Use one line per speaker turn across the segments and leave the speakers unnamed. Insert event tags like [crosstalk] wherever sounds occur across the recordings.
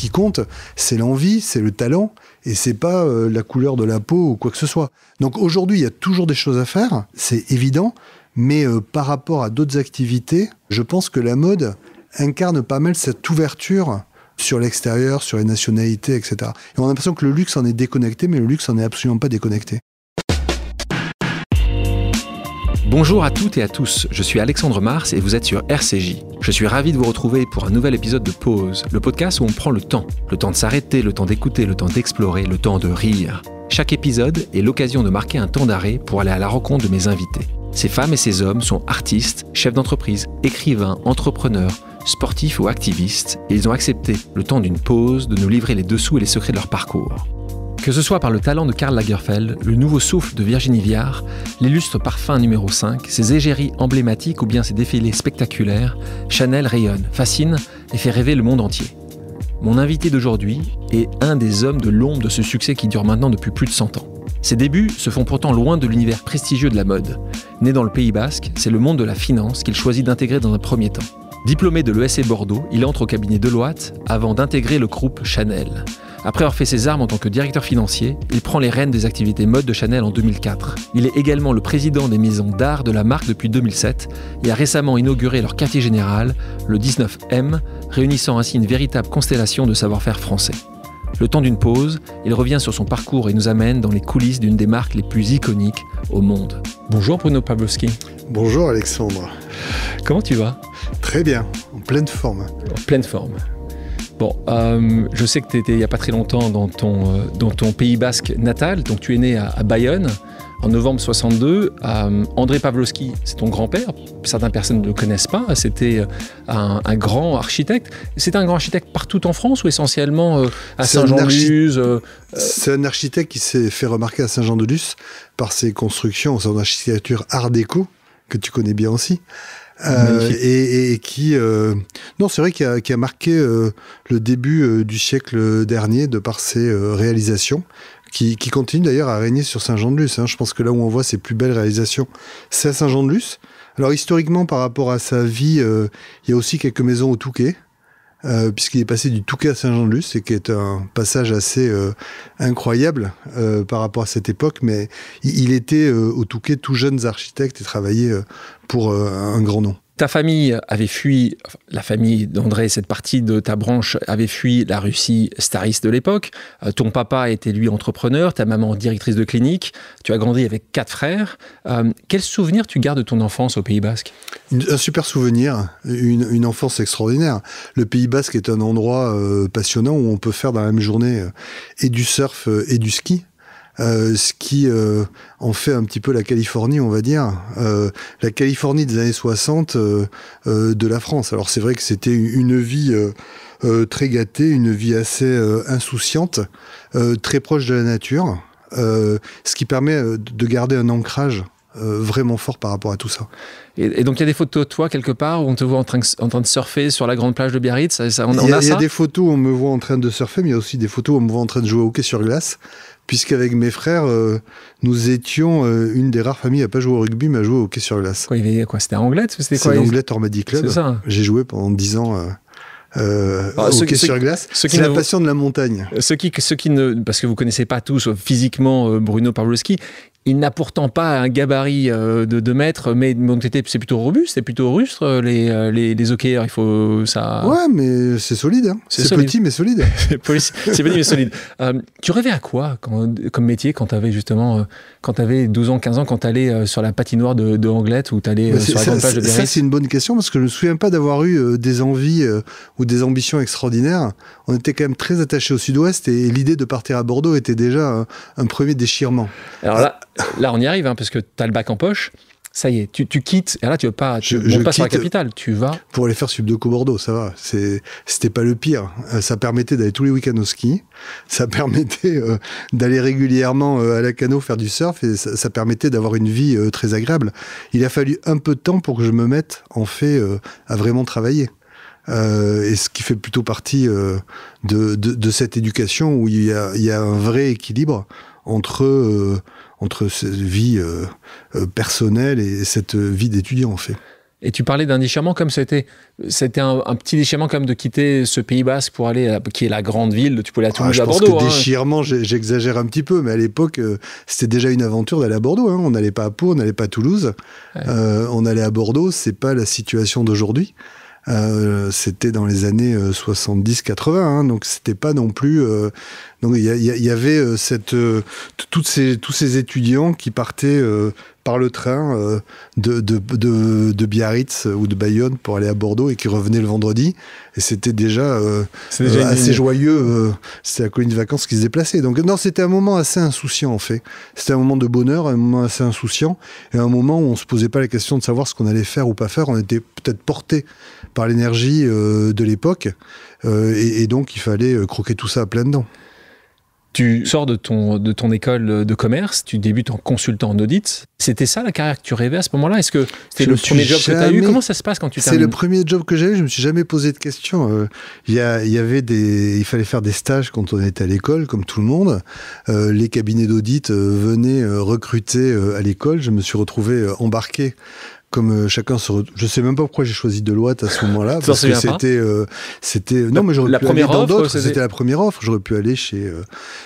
qui compte, c'est l'envie, c'est le talent, et c'est pas euh, la couleur de la peau ou quoi que ce soit. Donc aujourd'hui, il y a toujours des choses à faire, c'est évident, mais euh, par rapport à d'autres activités, je pense que la mode incarne pas mal cette ouverture sur l'extérieur, sur les nationalités, etc. Et on a l'impression que le luxe en est déconnecté, mais le luxe en est absolument pas déconnecté.
Bonjour à toutes et à tous, je suis Alexandre Mars et vous êtes sur RCJ. Je suis ravi de vous retrouver pour un nouvel épisode de Pause, le podcast où on prend le temps. Le temps de s'arrêter, le temps d'écouter, le temps d'explorer, le temps de rire. Chaque épisode est l'occasion de marquer un temps d'arrêt pour aller à la rencontre de mes invités. Ces femmes et ces hommes sont artistes, chefs d'entreprise, écrivains, entrepreneurs, sportifs ou activistes, et ils ont accepté, le temps d'une pause, de nous livrer les dessous et les secrets de leur parcours. Que ce soit par le talent de Karl Lagerfeld, le nouveau souffle de Virginie Viard, l'illustre parfum numéro 5, ses égéries emblématiques ou bien ses défilés spectaculaires, Chanel rayonne, fascine et fait rêver le monde entier. Mon invité d'aujourd'hui est un des hommes de l'ombre de ce succès qui dure maintenant depuis plus de 100 ans. Ses débuts se font pourtant loin de l'univers prestigieux de la mode. Né dans le Pays basque, c'est le monde de la finance qu'il choisit d'intégrer dans un premier temps. Diplômé de l'ESC e Bordeaux, il entre au cabinet Deloitte avant d'intégrer le groupe Chanel. Après avoir fait ses armes en tant que directeur financier, il prend les rênes des activités mode de Chanel en 2004. Il est également le président des maisons d'art de la marque depuis 2007 et a récemment inauguré leur quartier général, le 19M, réunissant ainsi une véritable constellation de savoir-faire français. Le temps d'une pause, il revient sur son parcours et nous amène dans les coulisses d'une des marques les plus iconiques au monde. Bonjour Bruno Pavlovski. Bonjour Alexandre. Comment tu vas Très bien, en pleine forme. En pleine forme. Bon, euh, je sais que tu étais il n'y a pas très longtemps euh, dans ton, pays basque natal, donc tu es né à Bayonne. En novembre 62, euh, André Pavlovski, c'est ton grand-père, certaines personnes ne le connaissent pas, c'était euh, un, grand architecte. C'est un grand architecte partout en France ou essentiellement euh, à Saint-Jean-de-Luz
C'est un architecte qui s'est fait remarquer à Saint-Jean-de-Luz par ses constructions, son architecture art déco, que tu connais bien aussi. et, qui non c'est vrai qu'il a, marqué le début du siècle dernier de par ses réalisations qui, continue d'ailleurs à régner sur Saint-Jean-de-Luz. Hein. Je pense que là où on voit ses plus belles réalisations, c'est à Saint-Jean-de-Luz. Alors historiquement, par rapport à sa vie, euh, il y a aussi quelques maisons au Touquet. Euh, puisqu'il est passé du Touquet à Saint-Jean-de-Luz, et qui est un passage assez euh, incroyable par rapport à cette époque, mais il, était au Touquet tout jeunes architecte et travaillait pour un grand nom
ta famille avait fui, la famille d'André, cette partie de ta branche avait fui la Russie stariste de l'époque. Euh, ton papa était lui entrepreneur, ta maman directrice de clinique. Tu as grandi avec quatre frères. Euh, quel souvenir tu gardes de
ton enfance au Pays Basque Un super souvenir, une, enfance extraordinaire. Le Pays Basque est un endroit euh, passionnant où on peut faire dans la même journée et du surf et du ski. Euh, ce qui euh, en fait un petit peu la Californie, on va dire, euh, la Californie des années 60 de la France. Alors c'est vrai que c'était une vie très gâtée, une vie assez insouciante, très proche de la nature, ce qui permet de garder un ancrage vraiment fort par rapport à tout ça. Et, donc il y a des photos de toi quelque part où on te voit en train, de surfer sur la grande plage de Biarritz
Il y a, y a des
photos où on me voit en train de surfer, mais il y a aussi des photos où on me voit en train de jouer au hockey sur glace puisqu'avec mes frères, euh, nous étions euh, une des rares familles à pas jouer au rugby, mais à jouer au hockey sur glace. C'était Anglette C'était quoi Anglette Ormadi Club. J'ai joué pendant 10 ans. Euh, ah, au sur glace. C'est la passion de la montagne.
Ceux qui, qui ne, parce que vous connaissez pas tous physiquement Bruno Pavlovski, il n'a pourtant pas un gabarit euh, de 2 mètres, mais c'est plutôt robuste, c'est plutôt rustre, euh, euh, les, les, les il faut ça...
Ouais, mais c'est solide. Hein. C'est petit, mais solide. [laughs] c'est petit, mais solide.
tu rêvais à quoi comme métier quand t'avais justement, quand avais 12 ans, 15 ans, quand allais sur la patinoire de, de Anglette ou t'allais sur la grande de Biarritz Ça, c'est
une bonne question, parce que je ne me souviens pas d'avoir eu des envies ou des ambitions extraordinaires. On était quand même très attachés au sud-ouest, et, l'idée de partir à Bordeaux était déjà un premier déchirement.
Alors là là, on y arrive, hein, parce que tu as le bac en poche. Ça y est, tu, quittes. Et là, tu ne pas, je, pas sur la capitale.
Tu vas. Pour aller faire Subdeco Bordeaux, ça va. C'était pas le pire. Euh, ça permettait d'aller tous les week-ends au ski. Ça [laughs] permettait euh, d'aller régulièrement euh, à la canoë faire du surf. Et ça, permettait d'avoir une vie très agréable. Il a fallu un peu de temps pour que je me mette, en fait, à vraiment travailler. et ce qui fait plutôt partie de, cette éducation où il y, a, un vrai équilibre entre entre cette vie euh, euh, personnelle et cette
euh, vie d'étudiant, en fait. Et tu parlais d'un déchirement comme c'était, c'était un, petit déchirement comme de quitter ce Pays Basque pour aller, à, qui est la grande ville, tu pouvais aller ah, à Toulouse, Bordeaux. je pense Que hein. Déchirement,
j'exagère un petit peu, mais à l'époque, c'était déjà une aventure d'aller à Bordeaux. Hein. On n'allait pas à Pau, on n'allait pas à Toulouse, on allait à Bordeaux. C'est pas la situation d'aujourd'hui. c'était dans les années 70-80, hein, donc c'était pas non plus donc il y, avait euh, cette, euh, toutes ces, tous ces étudiants qui partaient euh, par le train de, de, de, de, Biarritz ou de Bayonne pour aller à Bordeaux et qui revenaient le vendredi. Et c'était déjà, assez joyeux. c'était la colline de vacances qui se déplaçait. Donc non, c'était un moment assez insouciant en fait. C'était un moment de bonheur, un moment assez insouciant et un moment où on se posait pas la question de savoir ce qu'on allait faire ou pas faire. On était peut-être porté par l'énergie de l'époque et, et donc il fallait croquer tout ça à plein dents. Tu sors de ton,
de ton école de commerce, tu débutes en consultant en audit. C'était ça la carrière que tu rêvais à ce moment-là Est-ce que
c'était le premier job que tu as eu Comment ça se passe quand tu termines C'est le premier job que j'ai eu, je me suis jamais posé de questions. Euh, il y, avait des, il fallait faire des stages quand on était à l'école, comme tout le monde. Euh, les cabinets d'audit euh, venaient recruter à l'école. Je me suis retrouvé embarqué comme euh, chacun se je sais même pas pourquoi j'ai choisi Deloitte à ce moment-là [laughs] parce que c'était euh, c'était non mais j'aurais pu dans d'autres c'était la première offre j'aurais pu aller chez euh,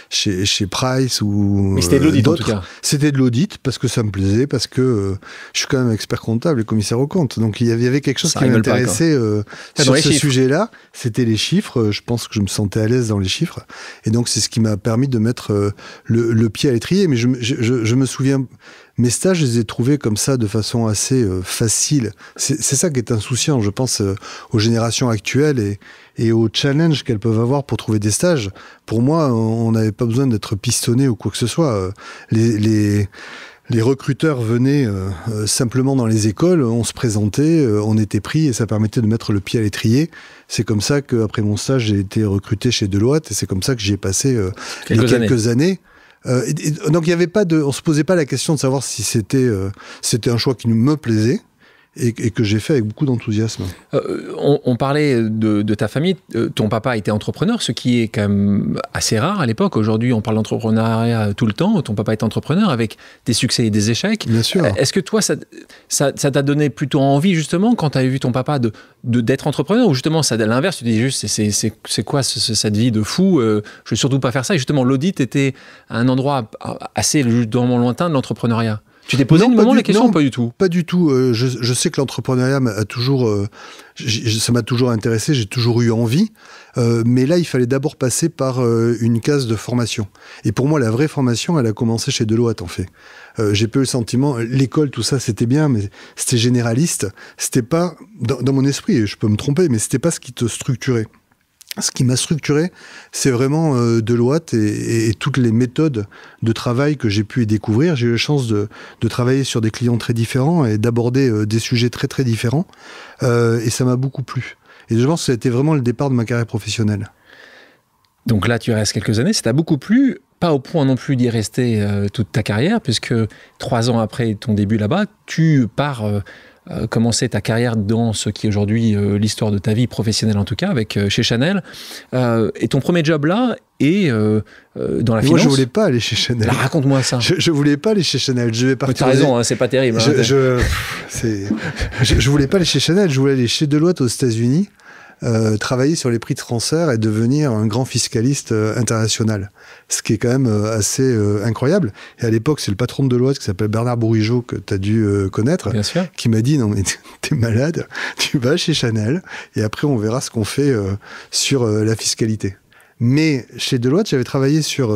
chez chez Price ou mais c'était de l'audit en tout cas c'était de l'audit parce que ça me plaisait parce que je suis quand même expert comptable et commissaire aux comptes donc il y avait quelque chose qui m'intéressait ah, sur ce sujet-là c'était les chiffres je pense que je me sentais à l'aise dans les chiffres et donc c'est ce qui m'a permis de mettre le, pied à l'étrier mais je, je, je me souviens mes stages, je les ai trouvés comme ça de façon assez euh, facile. C'est ça qui est insouciant, je pense, euh, aux générations actuelles et, et aux challenges qu'elles peuvent avoir pour trouver des stages. Pour moi, on n'avait pas besoin d'être pistonné ou quoi que ce soit. Euh, les, recruteurs venaient simplement dans les écoles, on se présentait, on était pris et ça permettait de mettre le pied à l'étrier. C'est comme ça qu'après mon stage, j'ai été recruté chez Deloitte et c'est comme ça que j'ai passé quelques les quelques années euh, donc il n'y avait pas de, on se posait pas la question de savoir si c'était euh, c'était un choix qui nous me plaisait et, que j'ai fait avec beaucoup d'enthousiasme.
Euh, on, parlait de, ta famille. Euh, ton papa était entrepreneur, ce qui est quand même assez rare à l'époque. Aujourd'hui, on parle d'entrepreneuriat tout le temps. Ton papa est entrepreneur avec des succès et des échecs. Bien sûr. Euh, est-ce que toi, ça, t'a donné plutôt envie, justement, quand tu avais vu ton papa, de, d'être entrepreneur Ou justement, ça, l'inverse, tu dis juste, c'est, quoi cette vie de fou Je ne vais surtout pas faire ça. Et justement, l'audit était un endroit assez, justement, lointain de l'entrepreneuriat. Tu t'es posé la question non, pas
du tout Pas du tout. Euh, je, sais que l'entrepreneuriat m'a toujours, euh, ça m'a toujours intéressé, j'ai toujours eu envie. Euh, mais là, il fallait d'abord passer par une case de formation. Et pour moi, la vraie formation, elle a commencé chez Deloitte, en fait. j'ai peu le sentiment, l'école, tout ça, c'était bien, mais c'était généraliste. C'était pas, dans, dans, mon esprit, je peux me tromper, mais c'était pas ce qui te structurait ce qui m'a structuré, c'est vraiment euh, Deloitte et, toutes les méthodes de travail que j'ai pu y découvrir. J'ai eu la chance de, travailler sur des clients très différents et d'aborder euh, des sujets très très différents. Euh, et ça m'a beaucoup plu. Et je pense que c'était vraiment le départ de ma carrière professionnelle. Donc là, tu restes quelques années, ça t'a beaucoup plu, pas au point non plus
d'y rester euh, toute ta carrière, puisque trois ans après ton début là-bas, tu pars euh, commencer commencé ta carrière dans ce qui est aujourd'hui euh, l'histoire de ta vie professionnelle en tout cas, avec euh, chez Chanel. et ton premier job là est dans la finance. Moi, je voulais
pas aller chez bah, Chanel. Raconte-moi ça. Je, je, voulais pas aller chez Chanel. Je vais partir. T'as raison, hein, c'est
pas terrible. Hein. je,
je, voulais pas aller chez Chanel. Je voulais aller chez Deloitte aux États-Unis. Euh, travailler sur les prix de transfert et devenir un grand fiscaliste euh, international. Ce qui est quand même euh, assez incroyable. Et à l'époque, c'est le patron de Deloitte qui s'appelle Bernard Bourigeau, que tu as dû connaître, qui m'a dit Non, mais [laughs] t'es malade, tu vas chez Chanel et après, on verra ce qu'on fait sur la fiscalité. Mais chez Deloitte, j'avais travaillé sur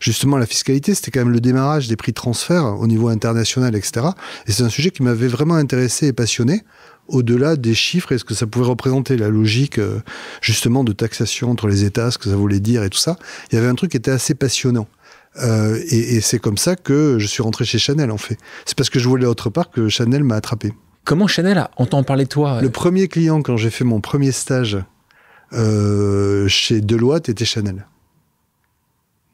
justement la fiscalité. C'était quand même le démarrage des prix de transfert au niveau international, etc. Et c'est un sujet qui m'avait vraiment intéressé et passionné au-delà des chiffres est ce que ça pouvait représenter, la logique euh, justement de taxation entre les États, ce que ça voulait dire et tout ça. Il y avait un truc qui était assez passionnant. Euh, et, c'est comme ça que je suis rentré chez Chanel en fait. C'est parce que je voulais autre part que Chanel m'a attrapé. Comment Chanel a entendu parler de toi euh Le premier client quand j'ai fait mon premier stage chez Deloitte était Chanel.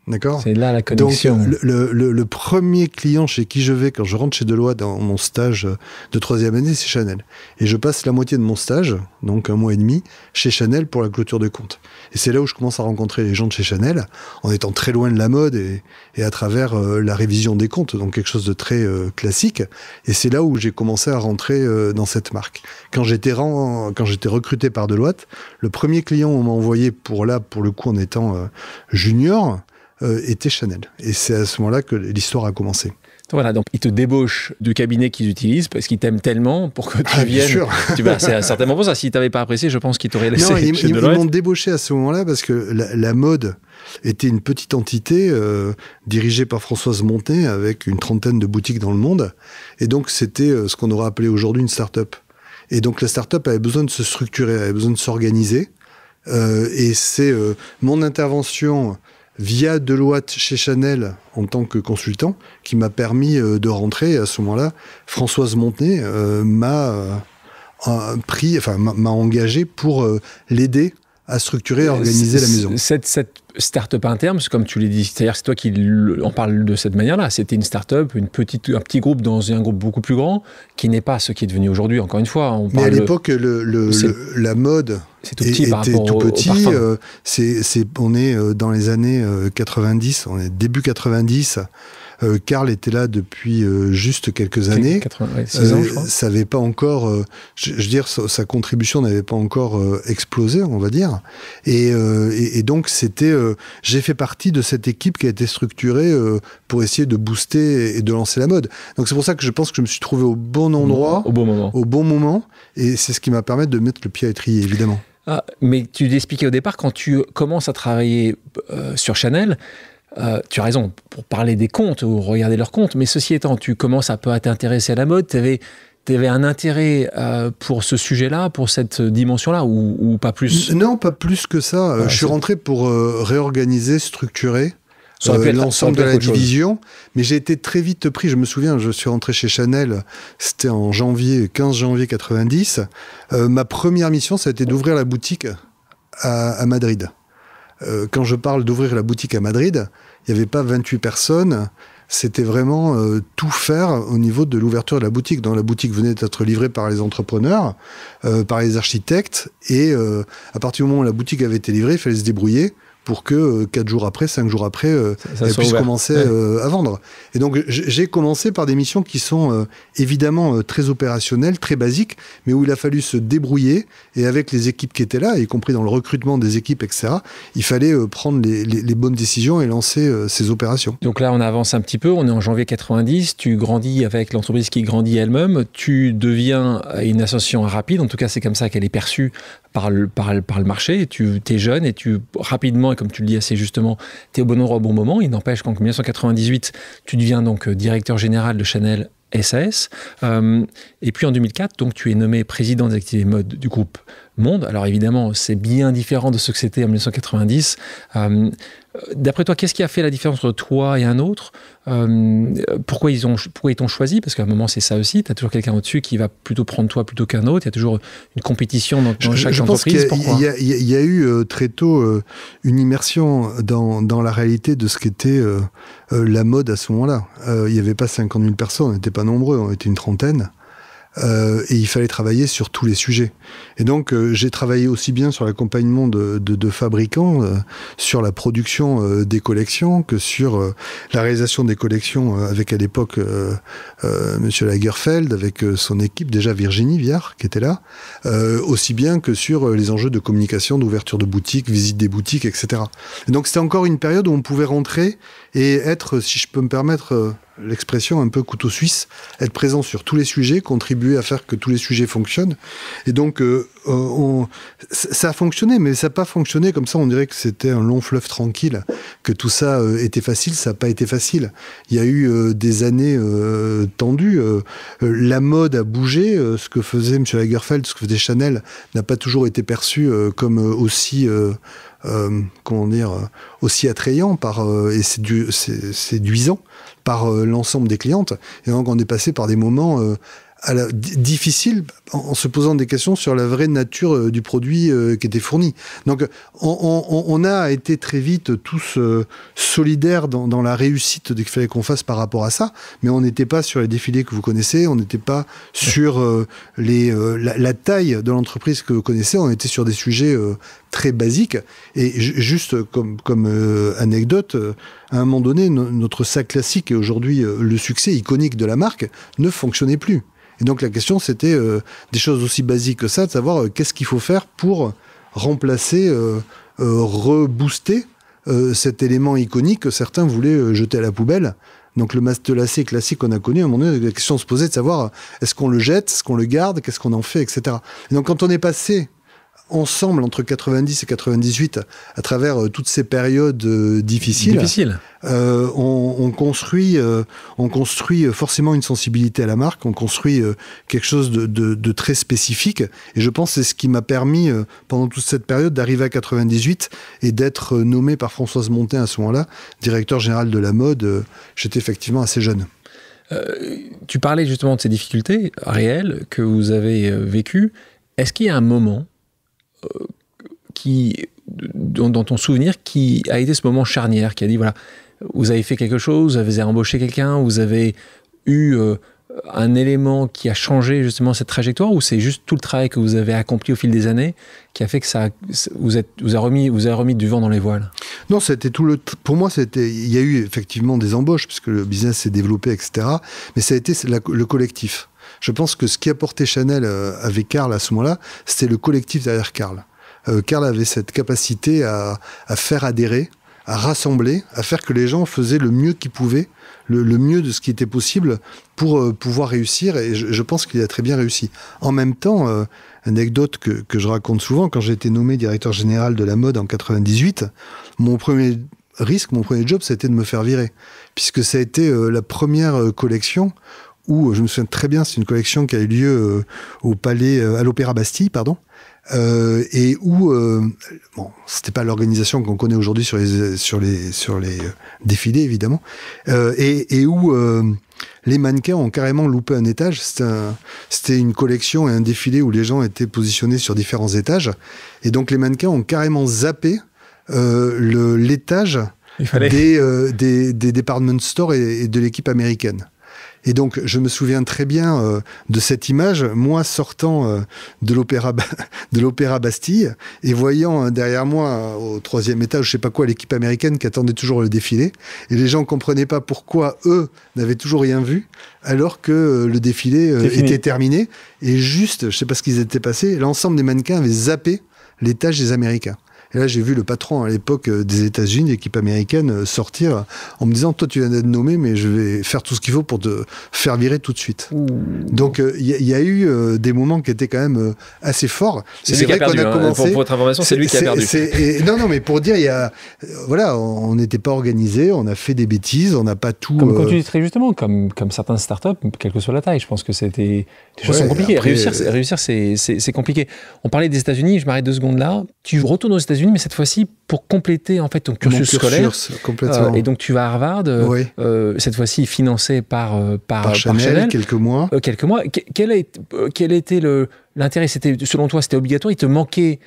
D'accord C'est là la connexion. Donc, euh, le, le, le, premier client chez qui je vais quand je rentre chez Deloitte dans mon stage euh, de troisième année, c'est Chanel. Et je passe la moitié de mon stage, donc un mois et demi, chez Chanel pour la clôture de compte. Et c'est là où je commence à rencontrer les gens de chez Chanel, en étant très loin de la mode et, et à travers euh, la révision des comptes, donc quelque chose de très classique. Et c'est là où j'ai commencé à rentrer dans cette marque. Quand j'étais quand j'étais recruté par Deloitte, le premier client on m'a envoyé pour là, pour le coup, en étant junior, euh, était Chanel. Et c'est à ce moment-là que l'histoire a commencé. Voilà, donc ils te débauchent du cabinet qu'ils utilisent parce qu'ils t'aiment
tellement pour que tu ah, viennes. Bien sûr. c'est certainement pour ça. S'ils t'avaient pas apprécié, je pense qu'ils t'auraient laissé. Non, [laughs] ils, m'ont
débauché à ce moment-là parce que la, mode était une petite entité euh, dirigée par Françoise Montet avec une trentaine de boutiques dans le monde. Et donc c'était euh, ce qu'on aurait appelé aujourd'hui une start-up. Et donc la start-up avait besoin de se structurer, avait besoin de s'organiser. et c'est mon intervention via Deloitte chez Chanel en tant que consultant, qui m'a permis euh, de rentrer à ce moment-là. Françoise Montenay euh, m'a euh, pris, enfin m'a engagé pour l'aider à structurer, à organiser la maison. Cette, cette start-up interne, comme tu l'as dit, c'est-à-dire c'est toi qui
en parle de cette manière-là. C'était une start-up, une petite, un petit groupe dans un groupe beaucoup plus grand, qui n'est pas ce
qui est devenu aujourd'hui. Encore une fois, on parle. Mais à l'époque, le, la mode était tout petit euh, c'est, on est euh, dans les années 90, euh, on est début 90. Carl euh, Karl était là depuis euh, juste quelques années. Euh, ça pas encore, je, veux dire, sa, contribution n'avait pas encore explosé, on va dire. Et, donc c'était, j'ai fait partie de cette équipe qui a été structurée pour essayer de booster et de lancer la mode. Donc c'est pour ça que je pense que je me suis trouvé au bon endroit, au bon moment, au bon moment, et c'est ce qui m'a permis de mettre le pied à étrier, évidemment.
Ah, mais tu l'expliquais au départ, quand tu commences à travailler sur Chanel, euh, tu as raison, pour parler des comptes ou regarder leurs comptes, mais ceci étant, tu commences un peu à t'intéresser à la mode, tu avais, un intérêt euh, pour ce sujet-là, pour cette dimension-là, ou, pas plus
Non, pas plus que ça. Euh, je suis rentré pour réorganiser, structurer. l'ensemble de la division. Mais j'ai été très vite pris. Je me souviens, je suis rentré chez Chanel, c'était en janvier, 15 janvier 90. ma première mission, ça a été d'ouvrir la boutique à, Madrid. quand je parle d'ouvrir la boutique à Madrid, il n'y avait pas 28 personnes. C'était vraiment euh, tout faire au niveau de l'ouverture de la boutique. Dans la boutique venait d'être livrée par les entrepreneurs, euh, par les architectes, et euh, à partir du moment où la boutique avait été livrée, il fallait se débrouiller pour que 4 euh, jours après, 5 jours après, euh, ça, ça commencer euh, à vendre. Et donc j'ai commencé par des missions qui sont évidemment très opérationnelles, très basiques, mais où il a fallu se débrouiller et avec les équipes qui étaient là, y compris dans le recrutement des équipes, etc., il fallait prendre les, les bonnes décisions et lancer ces opérations. Donc
là, on avance un petit peu, on est en janvier 90, tu grandis avec l'entreprise qui grandit elle-même, tu deviens une association rapide, en tout cas c'est comme ça qu'elle est perçue par le, par, marché, et tu es jeune et tu rapidement, et comme tu le dis assez justement, tu es au bon endroit au bon moment. Il n'empêche qu'en 1998, tu deviens donc euh, directeur général de Chanel SAS. Euh, et puis en 2004, donc, tu es nommé président des activités mode du groupe monde. Alors évidemment, c'est bien différent de ce que c'était en 1990. Euh, d'après toi, qu'est-ce qui a fait la différence entre toi et un autre euh, Pourquoi ils ont, pourquoi t'ont choisi Parce qu'à un moment, c'est ça aussi. Tu as toujours quelqu'un au-dessus qui va plutôt prendre toi plutôt qu'un autre. Il y a toujours une compétition dans, chaque entreprise.
il y, a eu euh, très tôt une immersion dans, dans, la réalité de ce qu'était la mode à ce moment-là. Il n'y avait pas 50 000 personnes, on n'était pas nombreux, on était une trentaine. Euh, et il fallait travailler sur tous les sujets. Et donc euh, j'ai travaillé aussi bien sur l'accompagnement de, de, de, fabricants, euh, sur la production des collections, que sur la réalisation des collections avec à l'époque Monsieur Lagerfeld, avec son équipe déjà Virginie Viard qui était là, aussi bien que sur les enjeux de communication, d'ouverture de boutiques, visite des boutiques, etc. Et donc c'était encore une période où on pouvait rentrer et être, si je peux me permettre, l'expression un peu couteau suisse, être présent sur tous les sujets, contribuer à faire que tous les sujets fonctionnent. Et donc, euh, euh, ça a fonctionné, mais ça n'a pas fonctionné comme ça. On dirait que c'était un long fleuve tranquille, que tout ça euh, était facile. Ça n'a pas été facile. Il y a eu des années tendues. la mode a bougé. ce que faisait M. Lagerfeld, ce que faisait Chanel, n'a pas toujours été perçu comme aussi... comment dire, aussi attrayant par, et séduisant par euh, l'ensemble des clientes. Et donc on est passé par des moments euh, difficile en, se posant des questions sur la vraie nature euh, du produit euh, qui était fourni. Donc on, a été très vite tous euh, solidaires dans, la réussite qu'il fallait qu'on fasse par rapport à ça, mais on n'était pas sur les défilés que vous connaissez, on n'était pas sur les, la, taille de l'entreprise que vous connaissez, on était sur des sujets très basiques. Et juste comme, comme anecdote, à un moment donné, notre sac classique et aujourd'hui le succès iconique de la marque ne fonctionnait plus. Et donc la question, c'était euh, des choses aussi basiques que ça, de savoir euh, qu'est-ce qu'il faut faire pour remplacer, euh, rebooster cet élément iconique que certains voulaient jeter à la poubelle. Donc le masque classique qu'on a connu, à un moment donné, la question se posait de savoir est-ce qu'on le jette, est-ce qu'on le garde, qu'est-ce qu'on en fait, etc. Et donc quand on est passé ensemble entre 90 et 98, à travers euh, toutes ces périodes euh, difficiles, euh, on, construit, on construit forcément une sensibilité à la marque, on construit quelque chose de, très spécifique. Et je pense que c'est ce qui m'a permis, pendant toute cette période, d'arriver à 98 et d'être nommé par Françoise Montet à ce moment-là, directeur général de la mode. J'étais effectivement assez jeune. tu parlais justement de ces difficultés réelles
que vous avez vécues. Est-ce qu'il y a un moment qui, dans, ton souvenir qui a été ce moment charnière, qui a dit voilà, vous avez fait quelque chose, vous avez embauché quelqu'un, vous avez eu euh, un élément qui a changé justement cette trajectoire, ou c'est juste tout le travail que vous avez accompli au fil des années qui a fait que ça vous êtes vous
a remis vous remis du vent dans les voiles Non, c'était tout le pour moi c'était il y a eu effectivement des embauches puisque le business s'est développé etc. Mais ça a été le collectif je pense que ce qui a porté Chanel euh, avec Karl à ce moment-là, c'était le collectif derrière Karl. Euh, Karl avait cette capacité à, faire adhérer, à rassembler, à faire que les gens faisaient le mieux qu'ils pouvaient, le, mieux de ce qui était possible pour euh, pouvoir réussir. Et je, pense qu'il a très bien réussi. En même temps, anecdote que, je raconte souvent, quand j'ai été nommé directeur général de la mode en 98, mon premier risque, mon premier job, c'était de me faire virer, puisque ça a été la première collection où euh, je me souviens très bien, c'est une collection qui a eu lieu euh, au palais, euh, à l'Opéra Bastille, pardon. et où bon, c'était pas l'organisation qu'on connaît aujourd'hui sur les sur les sur les défilés évidemment, et, et, où les mannequins ont carrément loupé un étage. C'était un, une collection et un défilé où les gens étaient positionnés sur différents étages, et donc les mannequins ont carrément zappé l'étage des, des, des department stores et de l'équipe américaine. Et donc, je me souviens très bien euh, de cette image, moi sortant euh, de l'opéra [laughs] de l'opéra Bastille et voyant euh, derrière moi au troisième étage, je sais pas quoi, l'équipe américaine qui attendait toujours le défilé. Et les gens comprenaient pas pourquoi eux n'avaient toujours rien vu alors que le défilé était terminé. Et juste, je sais pas ce qu'ils étaient passés, l'ensemble des mannequins avaient zappé l'étage des Américains. Et là, j'ai vu le patron à l'époque euh, des États-Unis, l'équipe américaine, euh, sortir en me disant Toi, tu viens d'être nommé, mais je vais faire tout ce qu'il faut pour te faire virer tout de suite. Donc, euh, il y, a eu des moments qui étaient quand même assez forts. C'est vrai qui a perdu. Hein, pour, votre information, c'est lui qui a perdu. non, non, mais pour dire, il y a, voilà, on n'était pas organisé, on a fait des bêtises, on n'a pas tout. Comme, quand tu dis
très justement, comme, comme certaines startups, quelle que soit la taille, je pense que c'était.
des choses sont compliquées. réussir,
réussir c'est compliqué. On parlait des États-Unis, je m'arrête deux secondes là. Tu retournes aux États-Unis mais cette fois-ci pour compléter en fait ton cursus, scolaire. Euh, et donc tu vas à Harvard, euh, euh, cette fois-ci financé par par, Chanel, quelques mois. quelques mois. quel, était l'intérêt C'était selon toi c'était obligatoire Il te manquait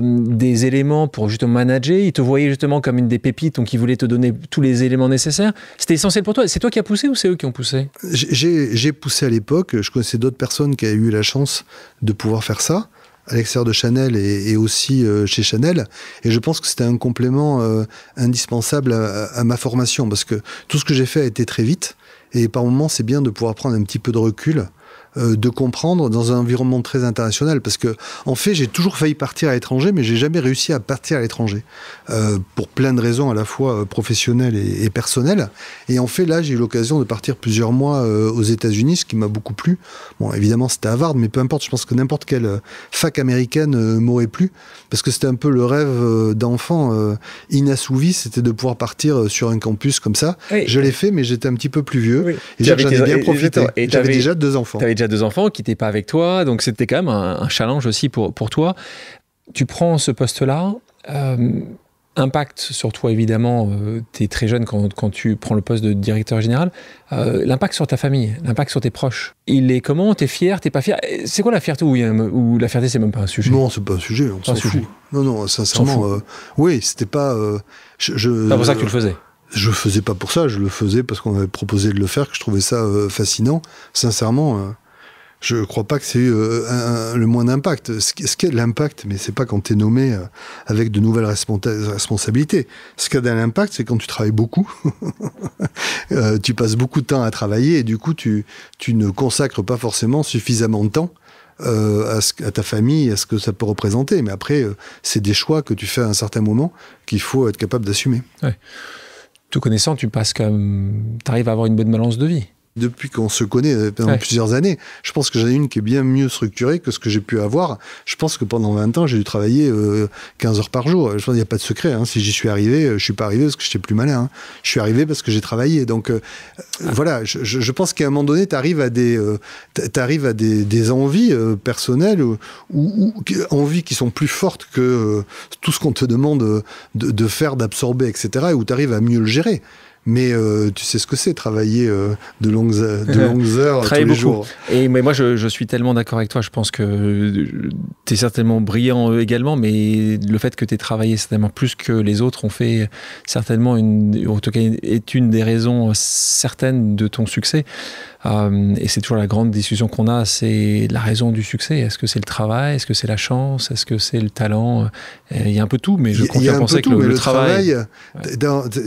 des éléments pour justement manager Il te voyait justement comme une des pépites, donc il voulait te donner tous les éléments nécessaires. C'était essentiel pour toi. C'est toi qui as poussé ou c'est eux qui ont poussé
J'ai poussé à l'époque. Je connaissais d'autres personnes qui avaient eu la chance de pouvoir faire ça à l'extérieur de Chanel et, aussi euh, chez Chanel. Et je pense que c'était un complément euh, indispensable à, à, ma formation parce que tout ce que j'ai fait a été très vite. Et par moments, c'est bien de pouvoir prendre un petit peu de recul euh, de comprendre dans un environnement très international parce que en fait j'ai toujours failli partir à l'étranger mais j'ai jamais réussi à partir à l'étranger euh, pour plein de raisons à la fois euh, professionnelles et, personnelles et en fait là j'ai eu l'occasion de partir plusieurs mois aux États-Unis ce qui m'a beaucoup plu bon évidemment c'était Harvard mais peu importe je pense que n'importe quelle fac américaine m'aurait plu parce que c'était un peu le rêve d'enfant inassouvi c'était de pouvoir partir sur un campus comme ça je l'ai fait mais j'étais un petit peu plus vieux et j'en ai bien profité j'avais déjà deux enfants avais
déjà deux enfants qui n'étaient pas avec toi, donc c'était quand même un, challenge aussi pour, pour toi. Tu prends ce poste-là, euh, impact sur toi évidemment, euh, tu es très jeune quand, quand, tu prends le poste de directeur général, euh, l'impact sur ta famille, l'impact sur tes proches. Il est comment Tu es fier T'es pas fier C'est quoi la fierté ou, la fierté c'est même pas un sujet Non, c'est pas un sujet, on s'en fout.
Non, non, sincèrement, oui, c'était pas... je, c'est pour ça que tu le faisais je faisais pas pour ça, je le faisais parce qu'on m'avait proposé de le faire, que je trouvais ça euh, fascinant. Sincèrement, je euh, je crois pas que c'est eu le moins d'impact. Ce qui est de l'impact, mais c'est pas quand tu es nommé euh, avec de nouvelles responsabilités. Ce qui a de l'impact, c'est quand tu travailles beaucoup. [laughs] tu passes beaucoup de temps à travailler et du coup, tu, tu ne consacres pas forcément suffisamment de temps à, à, ta famille, à ce que ça peut représenter. Mais après, c'est des choix que tu fais à un certain moment qu'il faut être capable d'assumer. Ouais tout connaissant, tu passes comme, tu arrives à avoir une bonne balance de vie depuis qu'on se connaît euh, pendant plusieurs années. Je pense que j'en ai une qui est bien mieux structurée que ce que j'ai pu avoir. Je pense que pendant 20 ans, j'ai dû travailler 15 euh, heures par jour. Je pense qu'il n'y a pas de secret. Hein. Si j'y suis arrivé, euh, je suis pas arrivé parce que j'étais plus malin. Hein. Je suis arrivé parce que j'ai travaillé. Donc ah. voilà, je, pense qu'à un moment donné, tu arrives à des, envies personnelles ou, envies qui sont plus fortes que tout ce qu'on te demande de, de faire, d'absorber, etc. Et où tu arrives à mieux le gérer mais euh, tu sais ce que c'est travailler euh, de longues euh, de [laughs] longues heures tous les jours.
Et mais moi je, suis tellement d'accord avec toi, je pense que tu es certainement brillant également mais le fait que tu aies travaillé certainement plus que les autres ont fait certainement une en tout cas est une des raisons certaines de ton succès. et c'est toujours la grande discussion qu'on a, c'est la raison du succès. Est-ce que c'est le travail Est-ce que c'est la chance Est-ce que c'est le talent Il y a un peu tout, mais je continue à penser que le, le, travail.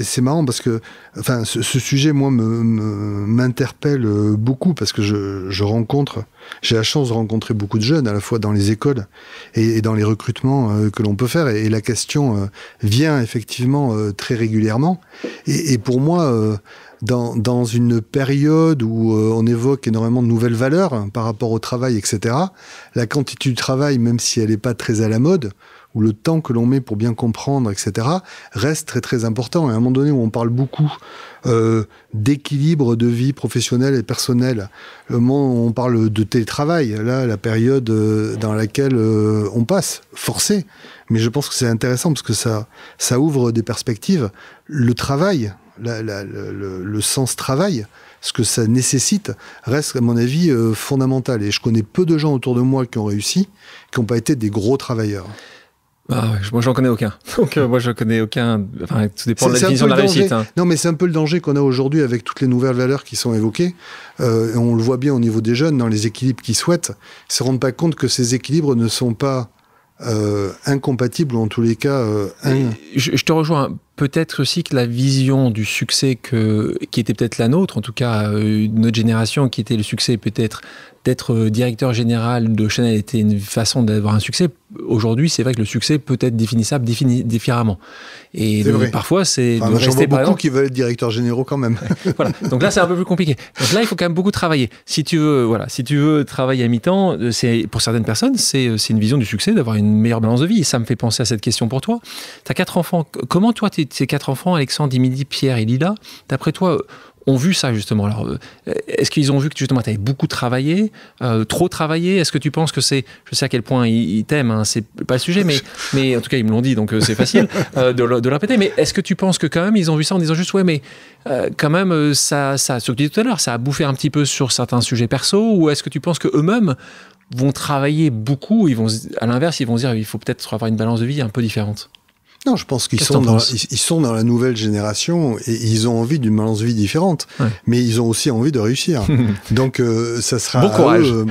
C'est marrant parce que enfin, ce, sujet, moi, m'interpelle me, euh, beaucoup parce que je, je rencontre, j'ai la chance de rencontrer beaucoup de jeunes, à la fois dans les écoles et, dans les recrutements euh, que l'on peut faire. Et, la question euh, vient effectivement très régulièrement. Et, et pour moi, dans, dans, une période où on évoque énormément de nouvelles valeurs hein, par rapport au travail, etc., la quantité du travail, même si elle n'est pas très à la mode, le temps que l'on met pour bien comprendre, etc., reste très très important. Et à un moment donné où on parle beaucoup euh, d'équilibre de vie professionnelle et personnelle, le moment on parle de télétravail, là, la période euh, dans laquelle euh, on passe, forcé. Mais je pense que c'est intéressant parce que ça, ouvre des perspectives. Le travail, le, sens travail, ce que ça nécessite reste, à mon avis, fondamental. Et je connais peu de gens autour de moi qui ont réussi, qui n'ont pas été des gros travailleurs. Moi ah, je moi j'en connais aucun.
[laughs] Donc euh, moi je connais aucun. Enfin, tout dépend de la vision de la réussite. Hein.
Non, mais c'est un peu le danger qu'on a aujourd'hui avec toutes les nouvelles valeurs qui sont évoquées. Euh, on le voit bien au niveau des jeunes, dans les équilibres qu'ils souhaitent, ils se rendent pas compte que ces équilibres ne sont pas euh, incompatibles ou en tous les cas.
Je, te rejoins. Peut-être aussi que la vision du succès que, qui était peut-être la nôtre, en tout cas notre génération, qui était le succès peut-être d'être directeur général de Chanel était une façon d'avoir un succès aujourd'hui, c'est vrai que le succès peut être définissable différemment. Et parfois, c'est enfin, de beaucoup
qui veulent être directeurs généraux quand même. [laughs]
voilà. Donc là, c'est un peu plus compliqué. Donc là, il faut quand même beaucoup travailler. Si tu veux, voilà, si tu veux travailler à mi-temps, euh, c'est pour certaines personnes, euh, c'est une vision du succès d'avoir une meilleure balance de vie. ça me fait penser à cette question pour toi. Tu as quatre enfants. Comment toi, tes quatre enfants, Alexandre, Dimidi, Pierre et Lila, d'après toi, ont vu ça justement. Alors, euh, est-ce qu'ils ont vu que justement tu avais beaucoup travaillé, euh, trop travaillé Est-ce que tu penses que c'est, je sais à quel point ils, t'aiment, hein, c'est pas le sujet, [laughs] mais, en tout cas ils me l'ont dit, donc euh, c'est facile de, de répéter. Mais est-ce que tu penses que quand même ils ont vu ça en disant juste ouais, mais quand même ça, ça, ce que tout à l'heure, ça a bouffé un petit peu sur certains sujets perso, ou est-ce que tu penses que eux-mêmes vont travailler beaucoup, ils vont, à l'inverse, ils vont dire il faut peut-être avoir une balance de vie un peu différente
non, je pense qu'ils sont, dans la, nouvelle génération et ils ont envie d'une balance vie différente, mais ils ont aussi envie de réussir. [laughs] Donc euh, ça sera bon courage. Euh,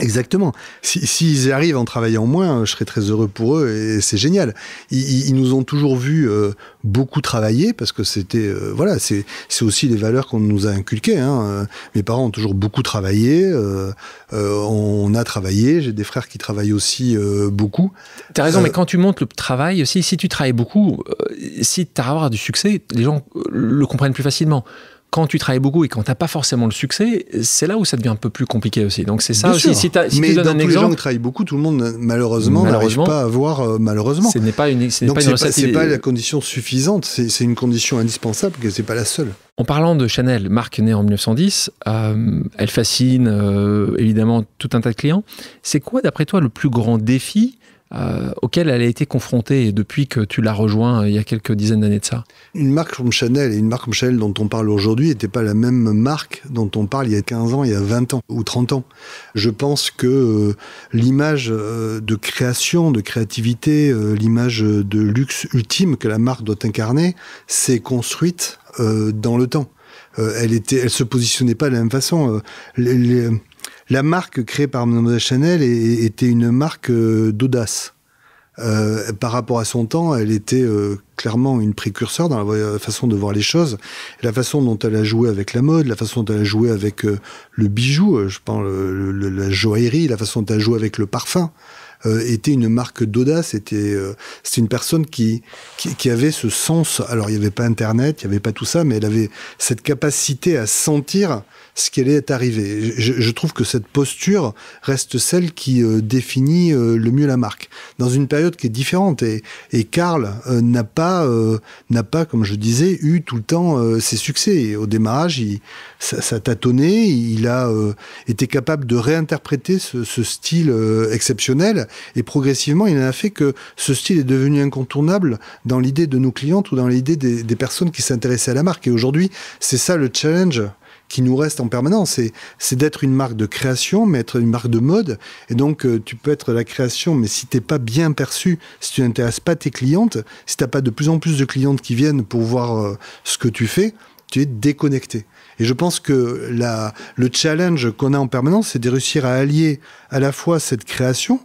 exactement. S'ils si, arrivent en travaillant moins, je serai très heureux pour eux et c'est génial. Ils, nous ont toujours vus euh, beaucoup travaillé parce que c'était euh, voilà c'est c'est aussi les valeurs qu'on nous a inculquées hein. Euh, mes parents ont toujours beaucoup travaillé euh, on a travaillé j'ai des frères qui travaillent aussi beaucoup t'as raison mais
quand tu montes le travail aussi si tu travailles beaucoup si tu as à avoir du succès les gens le comprennent plus facilement quand tu travailles beaucoup et quand tu t'as pas forcément le succès, c'est là où ça devient un peu plus compliqué aussi. Donc c'est ça aussi. Si, mais tu dans tous exemple, les gens qui
travaillent beaucoup, tout le monde malheureusement, n'arrive pas à voir euh, malheureusement. Ce n'est pas une, ce n'est pas, la condition suffisante. C'est une condition indispensable, que n'est pas la seule. En parlant de
Chanel, marque née en 1910, euh, elle fascine euh, évidemment tout un tas de clients. C'est quoi, d'après toi, le plus grand défi euh, auquel elle a été confrontée depuis que tu l'as rejoint euh, il y a quelques dizaines d'années de ça
Une marque comme Chanel et une marque comme Chanel dont on parle aujourd'hui n'était pas la même marque dont on parle il y a 15 ans, il y a 20 ans ou 30 ans. Je pense que euh, l'image de création, de créativité, l'image de luxe ultime que la marque doit incarner s'est construite dans le temps. elle était, elle se positionnait pas de la même façon la marque créée par Mademoiselle Chanel était une marque euh, d'audace. Euh, par rapport à son temps, elle était euh, clairement une précurseur dans la façon de voir les choses, la façon dont elle a joué avec la mode, la façon dont elle a joué avec le bijou, je pense la joaillerie, la façon dont elle a joué avec le parfum, était une marque d'audace. c'était une personne qui avait ce sens. Alors il n'y avait pas Internet, il n'y avait pas tout ça, mais elle avait cette capacité à sentir ce qu'elle est arrivée. Je, trouve que cette posture reste celle qui euh, définit euh, le mieux la marque dans une période qui est différente et Karl euh, n'a pas n'a pas comme je disais eu tout le temps ses succès. au démarrage, il, ça, tâtonné. tâtonnait, il a été capable de réinterpréter ce, style exceptionnel et progressivement, il en a fait que ce style est devenu incontournable dans l'idée de nos clientes ou dans l'idée des, des personnes qui s'intéressaient à la marque. Et aujourd'hui, c'est ça le challenge qui nous reste en permanence. C'est d'être une marque de création, mais être une marque de mode. Et donc, euh, tu peux être la création, mais si t'es pas bien perçu, si tu n'intéresses pas tes clientes, si t'as pas de plus en plus de clientes qui viennent pour voir euh, ce que tu fais, tu es déconnecté. Et je pense que le challenge qu'on a en permanence, c'est de réussir à allier à la fois cette création,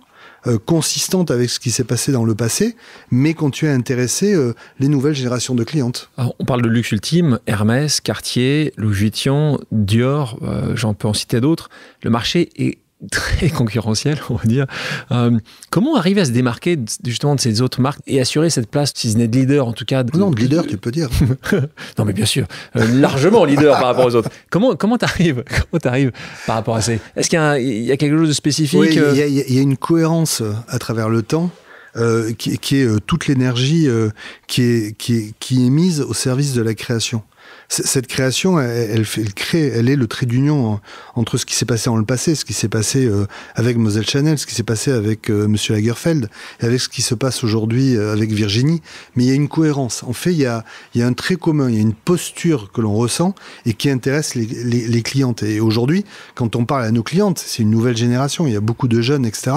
euh, consistante avec ce qui s'est passé dans le passé, mais quand tu as intéressé euh, les nouvelles générations de clientes.
on parle de luxe ultime, Hermès, Cartier, Louis Vuitton, Dior, euh, j'en peux en citer d'autres. Le marché est très concurrentiel, on va dire. Euh, comment arriver à se démarquer justement de ces autres marques et assurer cette place, si ce n'est de leader en tout cas Non, de leader, tu peux dire. [laughs] non, mais bien sûr, euh, largement leader par rapport aux autres. Comment comment t'arrives [laughs] Comment arrives par rapport à ces Est-ce qu'il y, a quelque chose de spécifique euh?
il y, a une cohérence à travers le temps. Qui, est toute l'énergie qui est mise au service de la création cette création, elle, crée, elle est le trait d'union entre ce qui s'est passé en le passé, ce qui s'est passé euh, avec Moselle Chanel, ce qui s'est passé avec euh, Monsieur Lagerfeld, et avec ce qui se passe aujourd'hui euh, avec Virginie. Mais il y a une cohérence. En fait, il y a, il y a un trait commun, il y a une posture que l'on ressent et qui intéresse les, les, clientes. Et aujourd'hui, quand on parle à nos clientes, c'est une nouvelle génération, il y a beaucoup de jeunes, etc.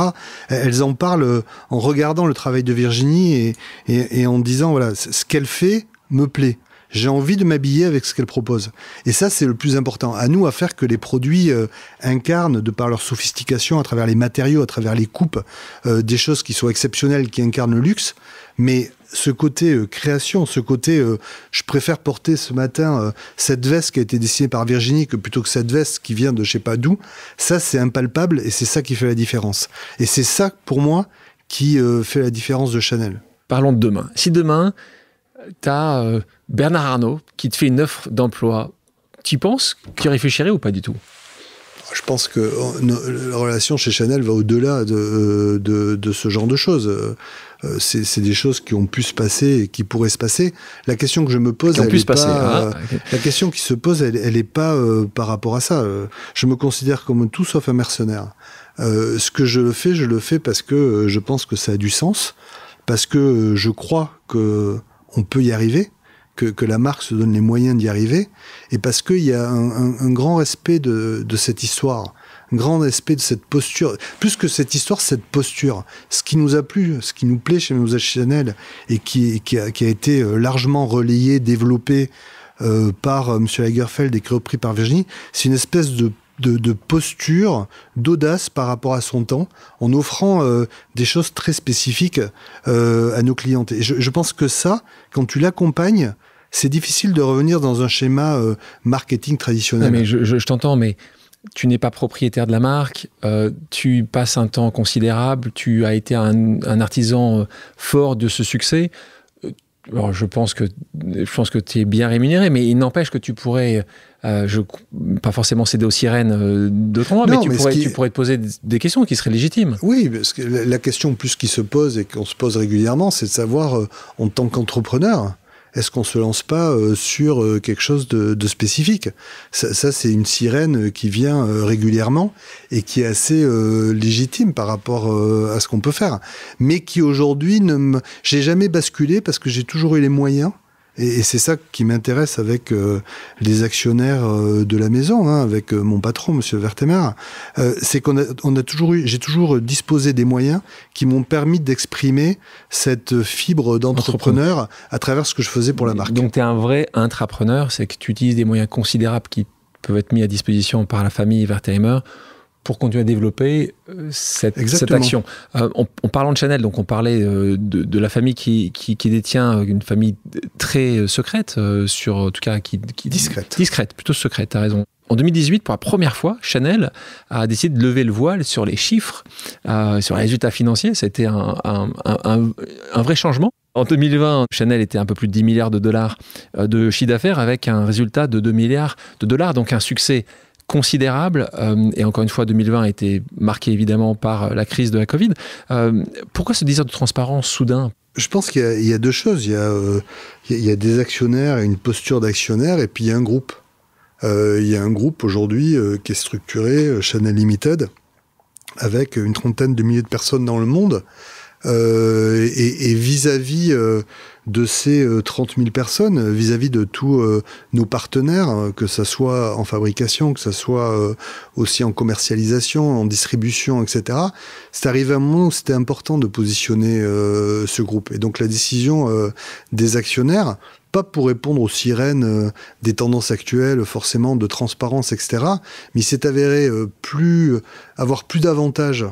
Elles en parlent euh, en regardant le travail de Virginie et, et en disant voilà, ce qu'elle fait me plaît j'ai envie de m'habiller avec ce qu'elle propose. Et ça, c'est le plus important. À nous à faire que les produits euh, incarnent, de par leur sophistication, à travers les matériaux, à travers les coupes, euh, des choses qui sont exceptionnelles, qui incarnent le luxe. Mais ce côté euh, création, ce côté je préfère porter ce matin cette veste qui a été dessinée par Virginie que plutôt que cette veste qui vient de je sais pas d'où, ça c'est impalpable et c'est ça qui fait la différence. Et c'est ça pour moi qui fait la différence de Chanel. Parlons de demain.
Si demain, tu as Bernard Arnault, qui te fait une offre d'emploi, tu penses qu'il réfléchirait ou pas du tout
je pense que euh, la relation chez Chanel va au-delà de, euh, ce genre de choses. Euh, c'est des choses qui ont pu se passer et qui pourraient se passer. La question que je me pose, elle est pas, hein, la question qui se pose, elle, pas par rapport à ça. Je me considère comme tout sauf un mercenaire. ce que je le fais, je le fais parce que je pense que ça a du sens, parce que je crois que on peut y arriver que, la marque se donne les moyens d'y arriver, et parce qu'il y a un, grand respect de, cette histoire, un grand respect de cette posture, plus que cette histoire, cette posture. Ce qui nous a plu, ce qui nous plaît chez nos Chanel, et qui, a, été euh, largement relayé, développé euh, par euh, M. Lagerfeld et qui repris par Virginie, c'est une espèce de posture, d'audace par rapport à son temps, en offrant des choses très spécifiques à nos clientes. Et je, pense que ça, quand tu l'accompagnes c'est difficile de revenir dans un schéma euh, marketing traditionnel. mais je, t'entends, mais tu n'es pas propriétaire de la marque, euh, tu
passes un temps considérable, tu as été un, artisan euh, fort de ce succès. Alors, je pense que je pense que tu es bien rémunéré, mais il n'empêche que tu pourrais, je, pas forcément céder aux sirènes d'autres mois, mais, tu, pourrais,
te poser des questions qui seraient légitimes. Oui, parce que la question plus qui se pose et qu'on se pose régulièrement, c'est de savoir, en tant qu'entrepreneur, est-ce qu'on se lance pas euh, sur euh, quelque chose de, spécifique Ça, c'est une sirène euh, qui vient régulièrement et qui est assez légitime par rapport à ce qu'on peut faire, mais qui aujourd'hui ne, j'ai jamais basculé parce que j'ai toujours eu les moyens et, c'est ça qui m'intéresse avec euh, les actionnaires euh, de la maison, hein, avec euh, mon patron, Monsieur Vertemer. c'est qu'on a, toujours eu, j'ai toujours disposé des moyens qui m'ont permis d'exprimer cette fibre d'entrepreneur à travers ce que je faisais pour la marque. Donc tu es un vrai intrapreneur, c'est que tu utilises des moyens considérables
qui peuvent être mis à disposition par la famille Wertheimer pour continuer à développer euh, cette, action. Euh, en, parlant de Chanel, donc on parlait euh, de, la famille qui, détient une famille très secrète, sur en tout cas qui, discrète, discrète, plutôt secrète. tu as raison. En 2018, pour la première fois, Chanel a décidé de lever le voile sur les chiffres, sur les résultats financiers. C'était un, un, un vrai changement. En 2020, Chanel était un peu plus de 10 milliards de dollars de chiffre d'affaires avec un résultat de 2 milliards de dollars, donc un succès considérable. Euh, et encore une fois, 2020 a été marqué évidemment
par euh, la crise de la Covid.
Euh, pourquoi ce désir de transparence soudain
je pense qu'il y, a deux choses. Il y a, il des actionnaires, et une posture d'actionnaire, et puis il y a un groupe. il y a un groupe aujourd'hui qui est structuré, Chanel Limited, avec une trentaine de milliers de personnes dans le monde. Euh, et vis-à-vis euh, de ces 30 euh, 000 personnes, vis-à-vis de tous nos partenaires, que ça soit en fabrication, que ça soit aussi en commercialisation, en distribution, etc. C'est arrivé un moment où c'était important de positionner ce groupe. Et donc la décision des actionnaires, pas pour répondre aux sirènes des tendances actuelles, forcément de transparence, etc. Mais il s'est avéré plus avoir plus d'avantages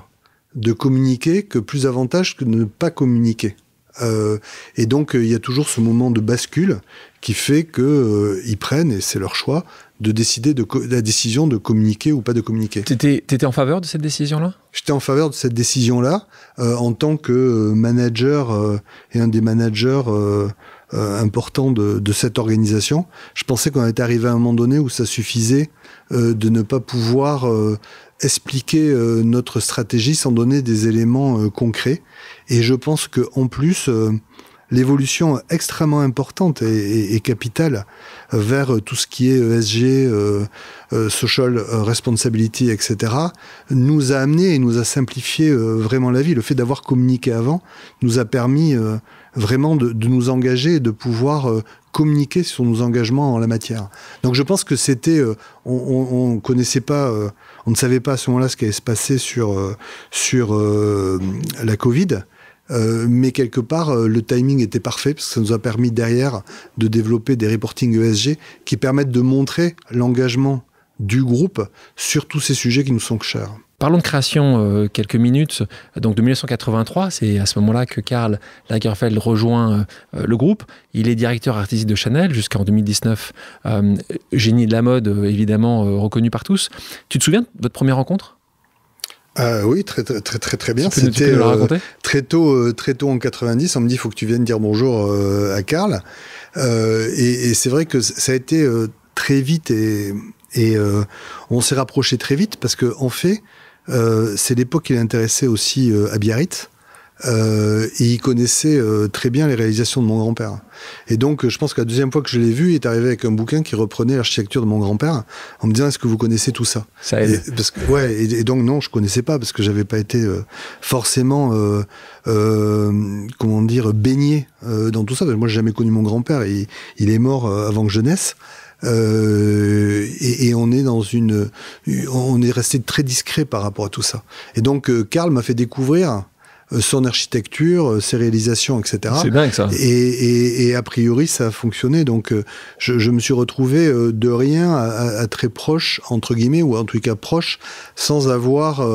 de communiquer que plus avantage que de ne pas communiquer. Euh, et donc euh, il y a toujours ce moment de bascule qui fait qu'ils euh, prennent et c'est leur choix de décider de la décision de communiquer ou pas de communiquer. T'étais étais en faveur de cette décision là J'étais en faveur de cette décision là en tant que manager et un des managers. importants de, de, cette organisation. Je pensais qu'on était arrivé à un moment donné où ça suffisait de ne pas pouvoir expliquer euh, notre stratégie sans donner des éléments euh, concrets. Et je pense que en plus, euh, l'évolution extrêmement importante et, capitale vers tout ce qui est ESG, social responsibility, etc., nous a amené et nous a simplifié vraiment la vie. Le fait d'avoir communiqué avant nous a permis vraiment de, nous engager et de pouvoir communiquer sur nos engagements en la matière. Donc je pense que c'était, on, on, on, connaissait pas on ne savait pas à ce moment-là ce qui allait se passer sur, euh, sur euh, la Covid. Euh, mais quelque part, le timing était parfait parce que ça nous a permis derrière de développer des reporting ESG qui permettent de montrer l'engagement du groupe sur tous ces sujets qui nous sont chers.
Parlons de création euh, quelques minutes. Donc de 1983, c'est à ce moment-là que Karl Lagerfeld rejoint euh, le groupe. Il est directeur artistique de Chanel jusqu'en 2019. Euh, génie de la mode, évidemment, reconnu par tous. Tu te souviens de votre première rencontre oui, très
très très très, bien. C'était très tôt, très tôt en 90. On me dit faut que tu viennes dire bonjour à Karl. et c'est vrai que ça a été très vite et et euh, on s'est rapproché très vite parce que en fait, euh, c'est l'époque qui l'intéressait aussi euh, à Biarritz. et il connaissait très bien les réalisations de mon grand-père. Et donc, je pense que la deuxième fois que je l'ai vu, il est arrivé avec un bouquin qui reprenait l'architecture de mon grand-père, en me disant Est-ce que vous connaissez tout ça, ça Et, ouais, et, donc non, je connaissais pas parce que j'avais pas été forcément, comment dire, baigné dans tout ça. moi, j'ai jamais connu mon grand-père. il est mort avant que je naisse. Euh, et, et, on est dans une, on est resté très discret par rapport à tout ça. Et donc euh, Karl m'a fait découvrir euh, son architecture, ses réalisations, etc. C'est dingue ça. Et, et, et, a priori, ça a fonctionné. Donc, je, je me suis retrouvé de rien à, à, très proche, entre guillemets, ou en tout cas proche, sans avoir,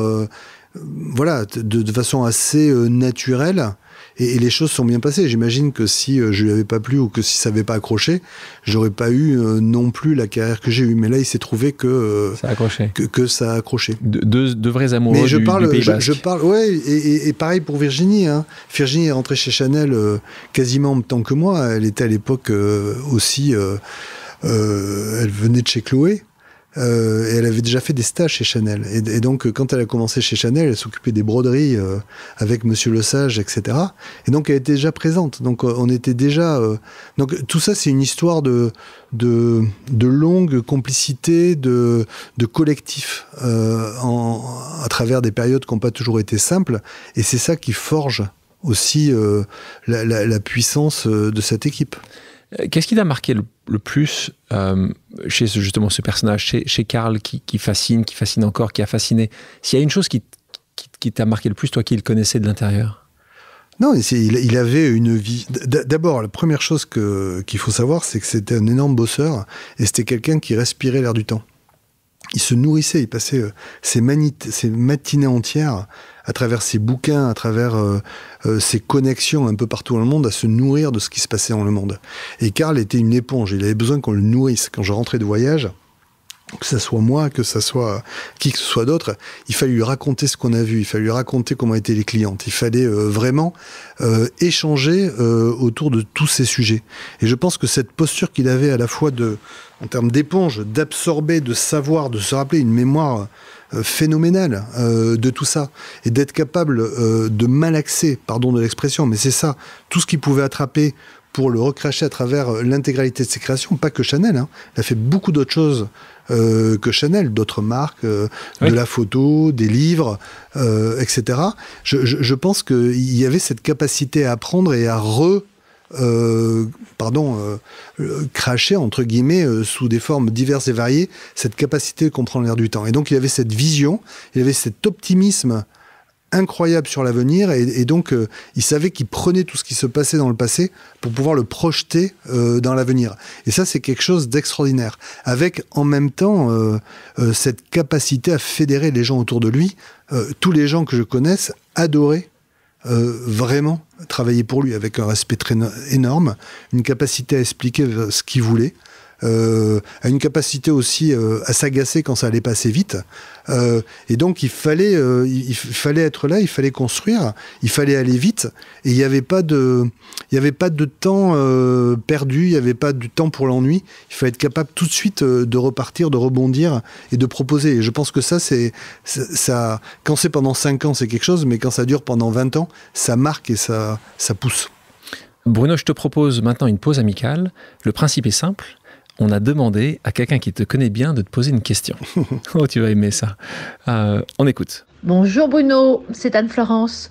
voilà, de, de, façon assez naturelle, et, les choses sont bien passées. J'imagine que si euh, je lui avais pas plu ou que si ça avait pas accroché, j'aurais pas eu euh, non plus la carrière que j'ai eue. Mais là, il s'est trouvé que, euh, ça que, ça a accroché. De,
de, vrais amoureux Mais je du, parle, je,
parle, ouais, et, pareil pour Virginie. Hein. Virginie est rentrée chez Chanel quasiment en même temps que moi. Elle était à l'époque aussi. elle venait de chez Chloé. Euh, et elle avait déjà fait des stages chez Chanel. Et, donc, euh, quand elle a commencé chez Chanel, elle s'occupait des broderies euh, avec Monsieur Le etc. Et donc, elle était déjà présente. Donc, on était déjà. Donc, tout ça, c'est une histoire de, de, longue complicité, de, de collectif, à travers des périodes qui n'ont pas toujours été simples. Et c'est ça qui forge aussi la, puissance de cette équipe. Euh, qu'est-ce qui t'a marqué le, plus euh, chez ce, justement ce
personnage, chez, Karl, qui, fascine, qui fascine encore, qui a fasciné S'il y a une chose qui, t'a marqué le plus, toi qui le connaissais de l'intérieur
non, il, avait une vie. D'abord, la première chose qu'il faut savoir, c'est que c'était un énorme bosseur et c'était quelqu'un qui respirait l'air du temps. Il se nourrissait, il passait euh, ses, ses matinées entières à travers ses bouquins, à travers euh, euh, ses connexions un peu partout dans le monde, à se nourrir de ce qui se passait dans le monde. Et Karl était une éponge, il avait besoin qu'on le nourrisse. Quand je rentrais de voyage, que ça soit moi, que ça soit euh, qui que ce soit d'autre, il fallait lui raconter ce qu'on a vu, il fallait lui raconter comment étaient les clientes, il fallait vraiment échanger autour de tous ces sujets. Et je pense que cette posture qu'il avait à la fois de, en termes d'éponge, d'absorber, de savoir, de se rappeler une mémoire euh, phénoménal euh, de tout ça. Et d'être capable euh, de malaxer, pardon de l'expression, mais c'est ça, tout ce qu'il pouvait attraper pour le recracher à travers l'intégralité de ses créations, pas que Chanel. Hein. a fait beaucoup d'autres choses que Chanel, d'autres marques, de la photo, des livres, etc. Je, je pense qu'il y avait cette capacité à apprendre et à re euh, pardon, euh, euh, cracher, entre guillemets, sous des formes diverses et variées, cette capacité de comprendre l'air du temps. Et donc, il avait cette vision, il avait cet optimisme incroyable sur l'avenir, et, et, donc, il savait qu'il prenait tout ce qui se passait dans le passé pour pouvoir le projeter dans l'avenir. Et ça, c'est quelque chose d'extraordinaire, avec en même temps cette capacité à fédérer les gens autour de lui. tous les gens que je connaisse adoraient euh, vraiment travailler pour lui avec un respect très énorme, une capacité à expliquer ce qu'il voulait euh, a une capacité aussi euh, à s'agacer quand ça allait passer vite. Euh, et donc il fallait, euh, il, fallait être là, il fallait construire, il fallait aller vite. Et il n'y avait pas de, il y avait pas de temps perdu, il n'y avait pas du temps pour l'ennui. Il fallait être capable tout de suite de repartir, de rebondir et de proposer. Et je pense que ça, c'est, ça, quand c'est pendant 5 ans, c'est quelque chose, mais quand ça dure pendant 20 ans, ça marque et ça, ça pousse. Bruno, je te
propose maintenant une pause amicale. Le principe est simple on a demandé à quelqu'un qui te connaît bien de te poser une question. [laughs] oh, tu vas aimer ça. Euh, on écoute.
Bonjour Bruno,
c'est Anne-Florence.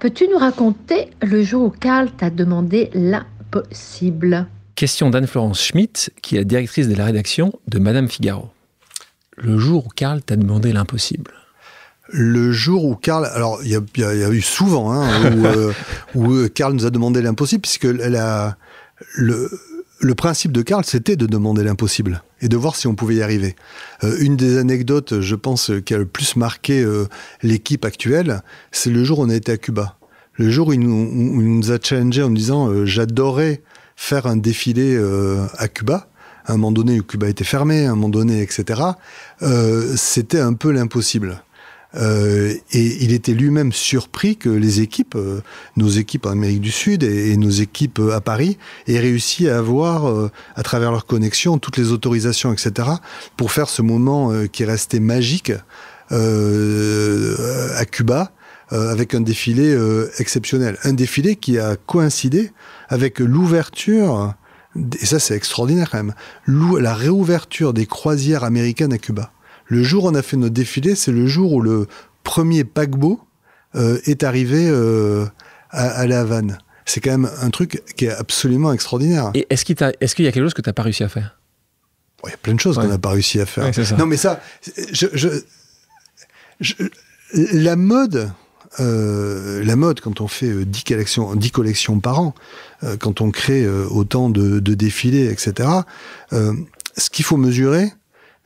Peux-tu nous raconter le jour où Karl t'a demandé l'impossible Question d'Anne-Florence Schmitt, qui est la directrice de la rédaction de Madame Figaro. Le jour où Karl t'a demandé l'impossible
le jour où Karl, alors il y, a eu souvent hein, où, Carl euh, [laughs] euh, Karl nous a demandé l'impossible, puisque la, le, le principe de Karl, c'était de demander l'impossible et de voir si on pouvait y arriver. Euh, une des anecdotes, je pense, qui a le plus marqué euh, l'équipe actuelle, c'est le jour où on a été à Cuba. Le jour où il nous, a challengé en disant euh, j'adorais faire un défilé à Cuba. À un moment donné, où Cuba était fermé, à un moment donné, etc. c'était un peu l'impossible. Euh, et il était lui-même surpris que les équipes, euh, nos équipes en Amérique du Sud et, nos équipes euh, à Paris, aient réussi à avoir, à travers leurs connexions, toutes les autorisations, etc., pour faire ce moment qui restait magique à Cuba, avec un défilé exceptionnel. Un défilé qui a coïncidé avec l'ouverture, et ça c'est extraordinaire quand même, la réouverture des croisières américaines à Cuba. Le jour où on a fait notre défilé, c'est le jour où le premier paquebot euh, est arrivé euh, à, La Havane. C'est quand même un truc qui est absolument extraordinaire. Et est-ce qu'il est y a quelque chose que tu n'as pas réussi à faire Il y a plein de choses qu'on n'a pas réussi à faire. non, mais ça, je, la mode, euh, la mode, quand on fait 10 collections, par an, quand on crée autant de, de, défilés, etc., ce qu'il faut mesurer,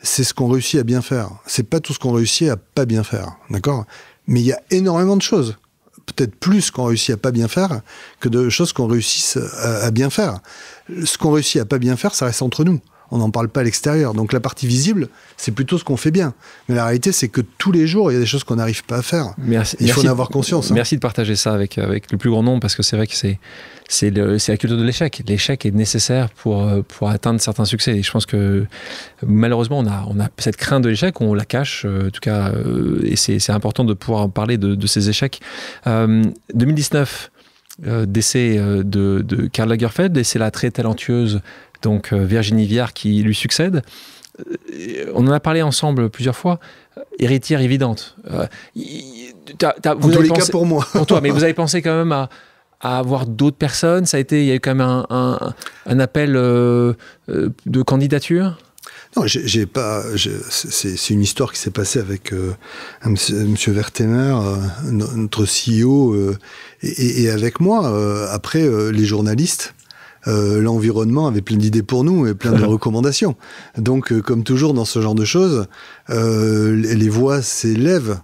c'est ce qu'on réussit à bien faire. C'est pas tout ce qu'on réussit à pas bien faire, d'accord Mais il y a énormément de choses, peut-être plus qu'on réussit à pas bien faire que de choses qu'on réussisse à, bien faire. Ce qu'on réussit à pas bien faire, ça reste entre nous on n'en parle pas à l'extérieur. Donc la partie visible, c'est plutôt ce qu'on fait bien. Mais la réalité, c'est que tous les jours, il y a des choses qu'on n'arrive pas à faire. Merci, il faut en avoir conscience. Hein. Merci
de partager ça avec, avec le plus grand nombre, parce que c'est vrai que c'est c'est la culture de l'échec. L'échec est nécessaire pour, pour atteindre certains succès. Et je pense que malheureusement, on a, on a cette crainte de l'échec, on la cache, euh, en tout cas, euh, et c'est important de pouvoir parler de, ces échecs. 2019, euh, décès de, de Karl Lagerfeld, et c'est la très talentueuse donc euh, Virginie Viard qui lui succède. Euh, on en a parlé ensemble plusieurs fois. Euh, héritière évidente. tous les cas pour moi. pour toi, mais vous avez pensé quand même à, avoir d'autres personnes. Ça a été, il y a eu quand
même un, appel de candidature. Non, j'ai pas. C'est une histoire qui s'est passée avec M. Monsieur Vertemer, notre CEO, et, avec moi. après, les journalistes euh, l'environnement avait plein d'idées pour nous et plein de recommandations. Donc, euh, comme toujours dans ce genre de choses, euh, les voix s'élèvent.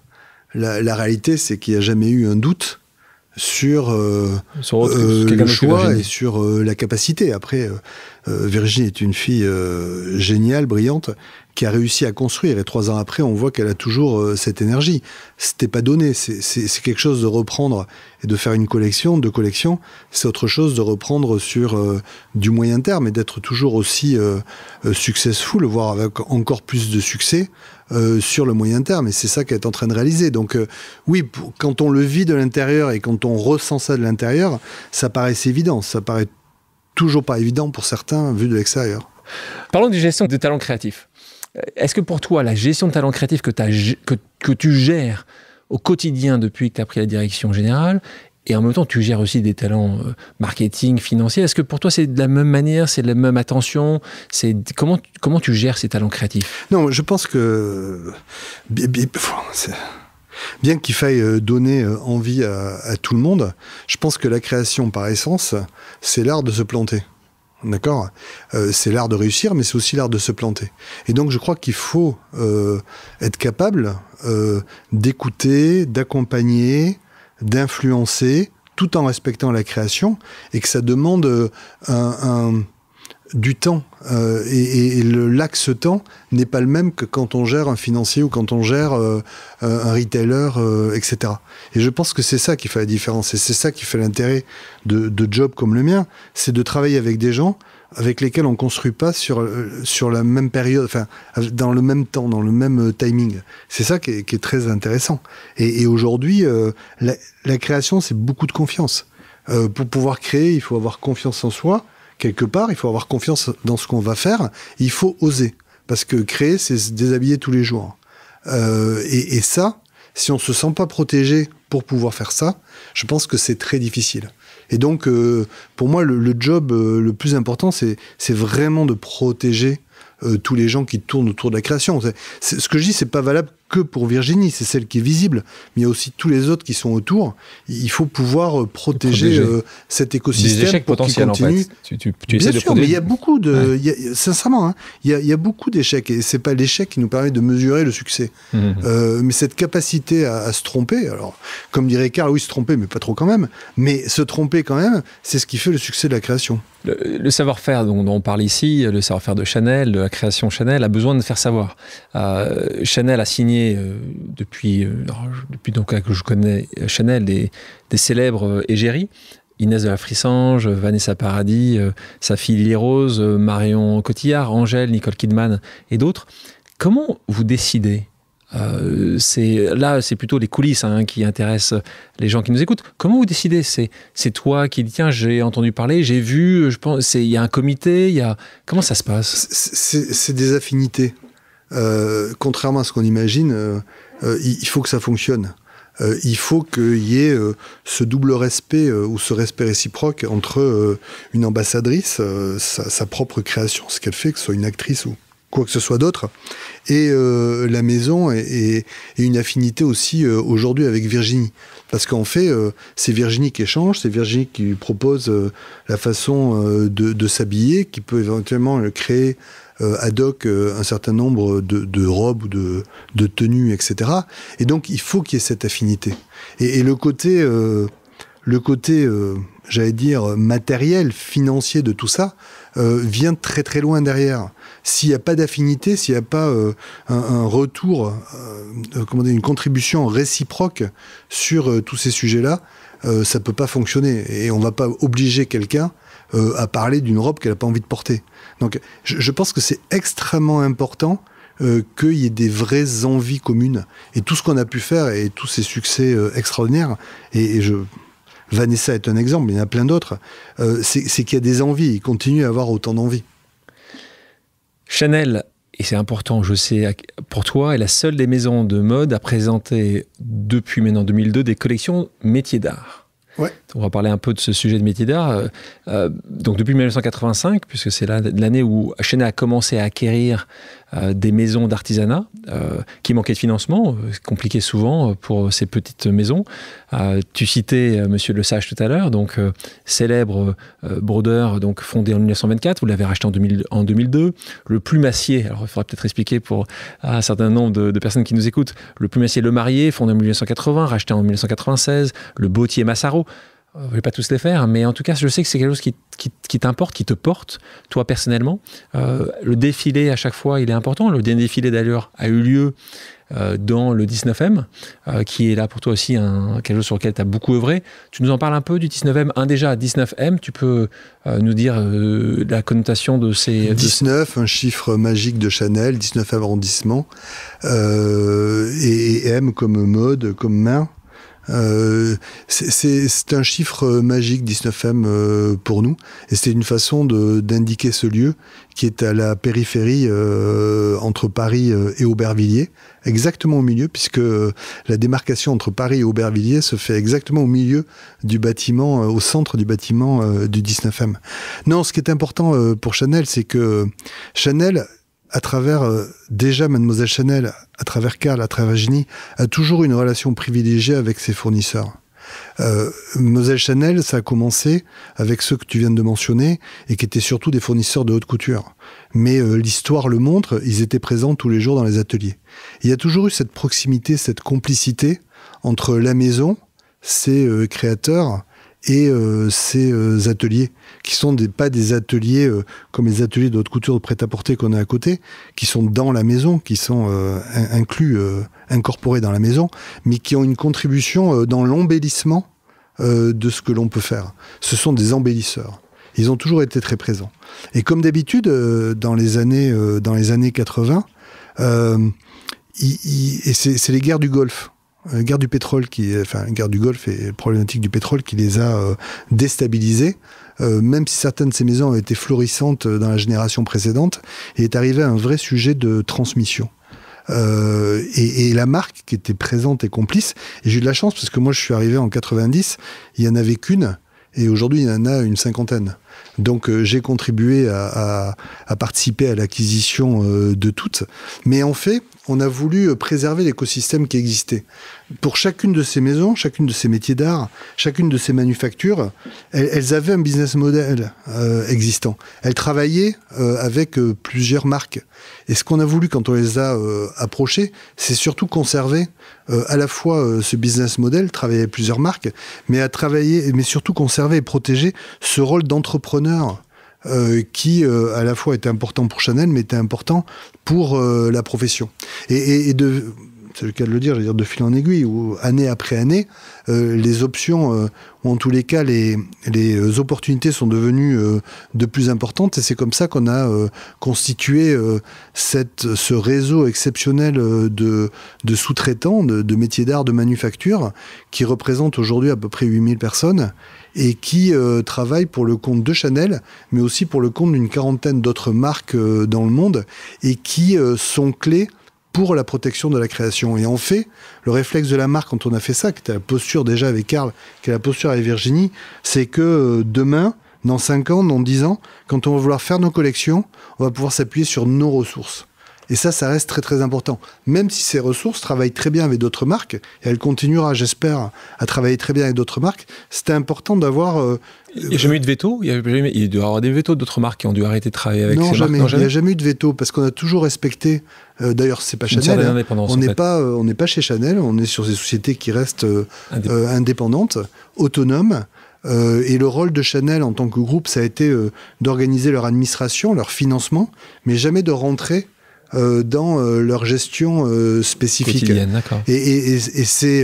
La, réalité, c'est qu'il n'y a jamais eu un doute sur, le choix et sur la capacité. Après, Virginie est une fille géniale, brillante, qui a réussi à construire. Et trois ans après, on voit qu'elle a toujours euh, cette énergie. C'était pas donné. C'est quelque chose de reprendre et de faire une collection, de collection. C'est autre chose de reprendre sur euh, du moyen terme et d'être toujours aussi euh, euh successful, voire avec encore plus de succès sur le moyen terme. Et c'est ça qu'elle est en train de réaliser. Donc oui, quand on le vit de l'intérieur et quand on ressent ça de l'intérieur, ça paraît évident. Ça paraît toujours pas évident pour certains vu de l'extérieur. Parlons du gestion des talents créatifs.
Est-ce que pour toi, la gestion de talent créatif que, tu gères au quotidien depuis que tu as pris la direction générale, et en même temps, tu gères aussi des talents euh, marketing, financiers. Est-ce que pour toi, c'est de la même manière, c'est de la même attention C'est comment tu gères ces talents créatifs
Non, je pense que bien qu'il faille euh, donner euh, envie à tout le monde, je pense que la création, par essence, c'est l'art de se planter. D'accord euh, C'est l'art de réussir, mais c'est aussi l'art de se planter. Et donc, je crois qu'il faut euh, être capable euh, d'écouter, d'accompagner, d'influencer, tout en respectant la création, et que ça demande un du temps. Euh, et, et l'axe temps n'est pas le même que quand on gère un financier ou quand on gère euh, euh, un retailer, euh, etc. Et je pense que c'est ça qui fait la différence. Et c'est ça qui fait l'intérêt de, de jobs comme le mien. C'est de travailler avec des gens avec lesquels on construit pas sur, sur la même période, enfin, dans le même temps, dans le même timing. C'est ça qui est, très intéressant. Et, aujourd'hui, la, création, c'est beaucoup de confiance. pour pouvoir créer, il faut avoir confiance en soi, quelque part, il faut avoir confiance dans ce qu'on va faire. Il faut oser. Parce que créer, c'est se déshabiller tous les jours. Euh, et, ça, si on ne se sent pas protégé pour pouvoir faire ça, je pense que c'est très difficile. Et donc, euh, pour moi, le, job euh, le plus important, c'est vraiment de protéger tous les gens qui tournent autour de la création. ce que je dis, c'est pas valable que pour Virginie, c'est celle qui est visible, mais il y a aussi tous les autres qui sont autour. Il faut pouvoir euh, protéger, euh, cet écosystème. Des échecs potentiels, en fait.
Bien sûr, mais il y a beaucoup de.
sincèrement, hein, il, y a, beaucoup d'échecs, et c'est pas l'échec qui nous permet de mesurer le succès. Mmh. Euh, mais cette capacité à, se tromper, alors, comme dirait Carl, oui, se tromper, mais pas trop quand même, mais se tromper quand même, c'est ce qui fait le succès de la création.
Le, savoir-faire dont, on parle ici, le savoir-faire de Chanel, de la création Chanel, a besoin de faire savoir. Chanel a signé euh, depuis, euh, depuis donc, euh, que je connais Chanel des, des célèbres égéries. Inès de la Frissange, Vanessa Paradis, sa fille Lily Rose, Marion Cotillard, Angèle, Nicole Kidman et d'autres. Comment vous décidez c'est là, c'est plutôt les coulisses hein, qui intéressent les gens qui nous écoutent. Comment vous décidez C'est toi qui dis tiens, j'ai entendu parler, j'ai vu, je pense, il y a un comité, il y a
comment ça se passe C'est des affinités. Euh, contrairement à ce qu'on imagine, euh, euh, il faut que ça fonctionne. il faut qu'il y ait ce double respect ou ce respect réciproque entre une ambassadrice, sa, propre création, ce qu'elle fait, que ce soit une actrice ou quoi que ce soit d'autre, et la maison et, une affinité aussi aujourd'hui avec Virginie. Parce qu'en fait, c'est Virginie qui échange, c'est Virginie qui lui propose la façon de, de s'habiller, qui peut éventuellement créer euh, ad hoc euh, un certain nombre de, robes de, tenues, etc. Et donc, il faut qu'il y ait cette affinité. Et, le côté, euh, le côté j'allais dire, matériel, financier de tout ça, vient très très loin derrière. S'il n'y a pas d'affinité, s'il n'y a pas un, retour, comment dire, une contribution réciproque sur tous ces sujets-là, ça ne peut pas fonctionner. Et on ne va pas obliger quelqu'un euh, à parler d'une robe qu'elle n'a pas envie de porter. Donc je, pense que c'est extrêmement important euh, qu'il y ait des vraies envies communes. Et tout ce qu'on a pu faire et tous ces succès euh, extraordinaires, et, Vanessa est un exemple, il y en a plein d'autres. c'est qu'il y a des envies, il continue à avoir autant d'envies. Chanel, et c'est important,
je sais, pour toi, est la seule des maisons de mode à présenter depuis maintenant 2002 des collections métiers d'art. On va parler un peu de ce sujet de métier d'art. Euh, donc depuis 1985, puisque c'est l'année où chennai a commencé à acquérir euh, des maisons d'artisanat euh, qui manquaient de financement, euh, compliqué souvent pour ces petites maisons. tu citais Monsieur Le Sage tout à l'heure, donc célèbre brodeur donc fondé en 1924, vous l'avez racheté en, 2002. Le plumassier, alors il faudra peut-être expliquer pour un certain nombre de, personnes qui nous écoutent, le plumassier Le Marié, fondé en 1980, racheté en 1996, le bottier Massaro je vais pas tous les faire, hein, mais en tout cas, je sais que c'est quelque chose qui, t'importe, qui te porte, toi personnellement. Euh, le défilé, à chaque fois, il est important. Le dernier défilé, d'ailleurs, a eu lieu euh, dans le 19 m euh, qui est là pour toi aussi un, quelque chose sur lequel tu as beaucoup œuvré. Tu nous en parles un peu du 19 m Un déjà, 19 m tu peux nous
dire la connotation de ces... 19, un chiffre magique de Chanel, 19 arrondissements, et M comme mode, comme main. Euh, c'est un chiffre euh, magique, 19M, euh, pour nous. Et c'est une façon d'indiquer ce lieu qui est à la périphérie entre Paris et Aubervilliers, exactement au milieu, puisque la démarcation entre Paris et Aubervilliers se fait exactement au milieu du bâtiment, au centre du bâtiment du 19M. Non, ce qui est important pour Chanel, c'est que Chanel à travers euh, déjà Mademoiselle Chanel, à travers Karl, à travers Ginny, a toujours une relation privilégiée avec ses fournisseurs. Euh, Mademoiselle Chanel, ça a commencé avec ceux que tu viens de mentionner et qui étaient surtout des fournisseurs de haute couture. Mais euh, l'histoire le montre, ils étaient présents tous les jours dans les ateliers. Il y a toujours eu cette proximité, cette complicité entre la maison, ses euh, créateurs et euh, ces euh, ateliers qui sont des, pas des ateliers euh, comme les ateliers de haute couture de prêt-à-porter qu'on a à côté, qui sont dans la maison, qui sont euh, inclus, incorporés dans la maison, mais qui ont une contribution dans l'embellissement de ce que l'on peut faire. Ce sont des embellisseurs. Ils ont toujours été très présents. Et comme d'habitude, dans les années dans les années 80, et c'est les guerres du Golfe euh, guerre du pétrole, qui, enfin guerre du Golfe et problématique du pétrole qui les a euh, déstabilisés. Euh, même si certaines de ces maisons ont été florissantes dans la génération précédente, il est arrivé un vrai sujet de transmission. et, et, la marque qui était présente et complice, et j'ai eu de la chance parce que moi je suis arrivé en 90, il y en avait qu'une, et aujourd'hui il y en a une cinquantaine. Donc euh, j'ai contribué à, participer à l'acquisition euh, de toutes. Mais en fait, on a voulu préserver l'écosystème qui existait pour chacune de ces maisons, chacune de ces métiers d'art, chacune de ces manufactures, elles, avaient un business model euh, existant. Elles travaillaient euh, avec euh, plusieurs marques. Et ce qu'on a voulu quand on les a approchées, c'est surtout conserver à la fois ce business model, travailler avec plusieurs marques, mais à travailler, mais surtout conserver et protéger ce rôle d'entrepreneur qui à la fois était important pour Chanel, mais était important pour la profession. et de c'est le cas de le dire, je veux dire de fil en aiguille, où année après année, euh, les options, euh, ou en tous les cas les, euh, opportunités sont devenues de plus importantes, et c'est comme ça qu'on a constitué cette, ce réseau exceptionnel de, sous-traitants, de, de, métiers d'art, de manufacture, qui représente aujourd'hui à peu près 8000 personnes, et qui travaillent pour le compte de Chanel, mais aussi pour le compte d'une quarantaine d'autres marques dans le monde, et qui sont clés pour la protection de la création. Et en fait, le réflexe de la marque, quand on a fait ça, qui était la posture déjà avec Karl, qui est la posture avec Virginie, c'est que euh, demain, dans 5 ans, dans 10 ans, quand on va vouloir faire nos collections, on va pouvoir s'appuyer sur nos ressources. Et ça, ça reste très très important. Même si ces ressources travaillent très bien avec d'autres marques, et elle continuera, j'espère, à travailler très bien avec d'autres marques, c'était important d'avoir... Euh,
il n'y a jamais eu de veto il, y a jamais, il doit
avoir des veto d'autres marques qui ont dû arrêter de travailler avec non, ces jamais, marques. Non, jamais. Il n'y a jamais eu de veto parce qu'on a toujours respecté. Euh, d'ailleurs, c'est pas Chanel. Hein. on n'est pas, euh, on n'est pas chez Chanel. On est sur des sociétés qui restent indépendantes, autonomes. et le rôle de Chanel en tant que groupe, ça a été d'organiser leur administration, leur financement, mais jamais de rentrer euh, dans euh, leur gestion euh, spécifique. Et, et, c'est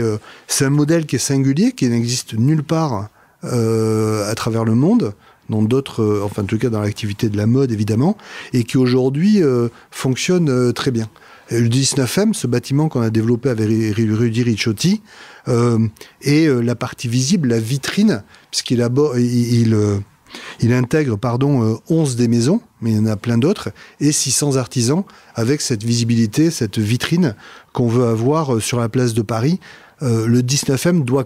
un modèle qui est singulier, qui n'existe nulle part à travers le monde dans d'autres, enfin en tout cas dans l'activité de la mode évidemment, et qui aujourd'hui fonctionne très bien. le 19 M, ce bâtiment qu'on a développé avec Rudy Ricciotti, euh, la partie visible, la vitrine, puisqu'il il, il, il intègre pardon, 11 euh, des maisons, mais il y en a plein d'autres, et 600 artisans avec cette visibilité, cette vitrine qu'on veut avoir euh, sur la place de Paris. Euh, le 19M e doit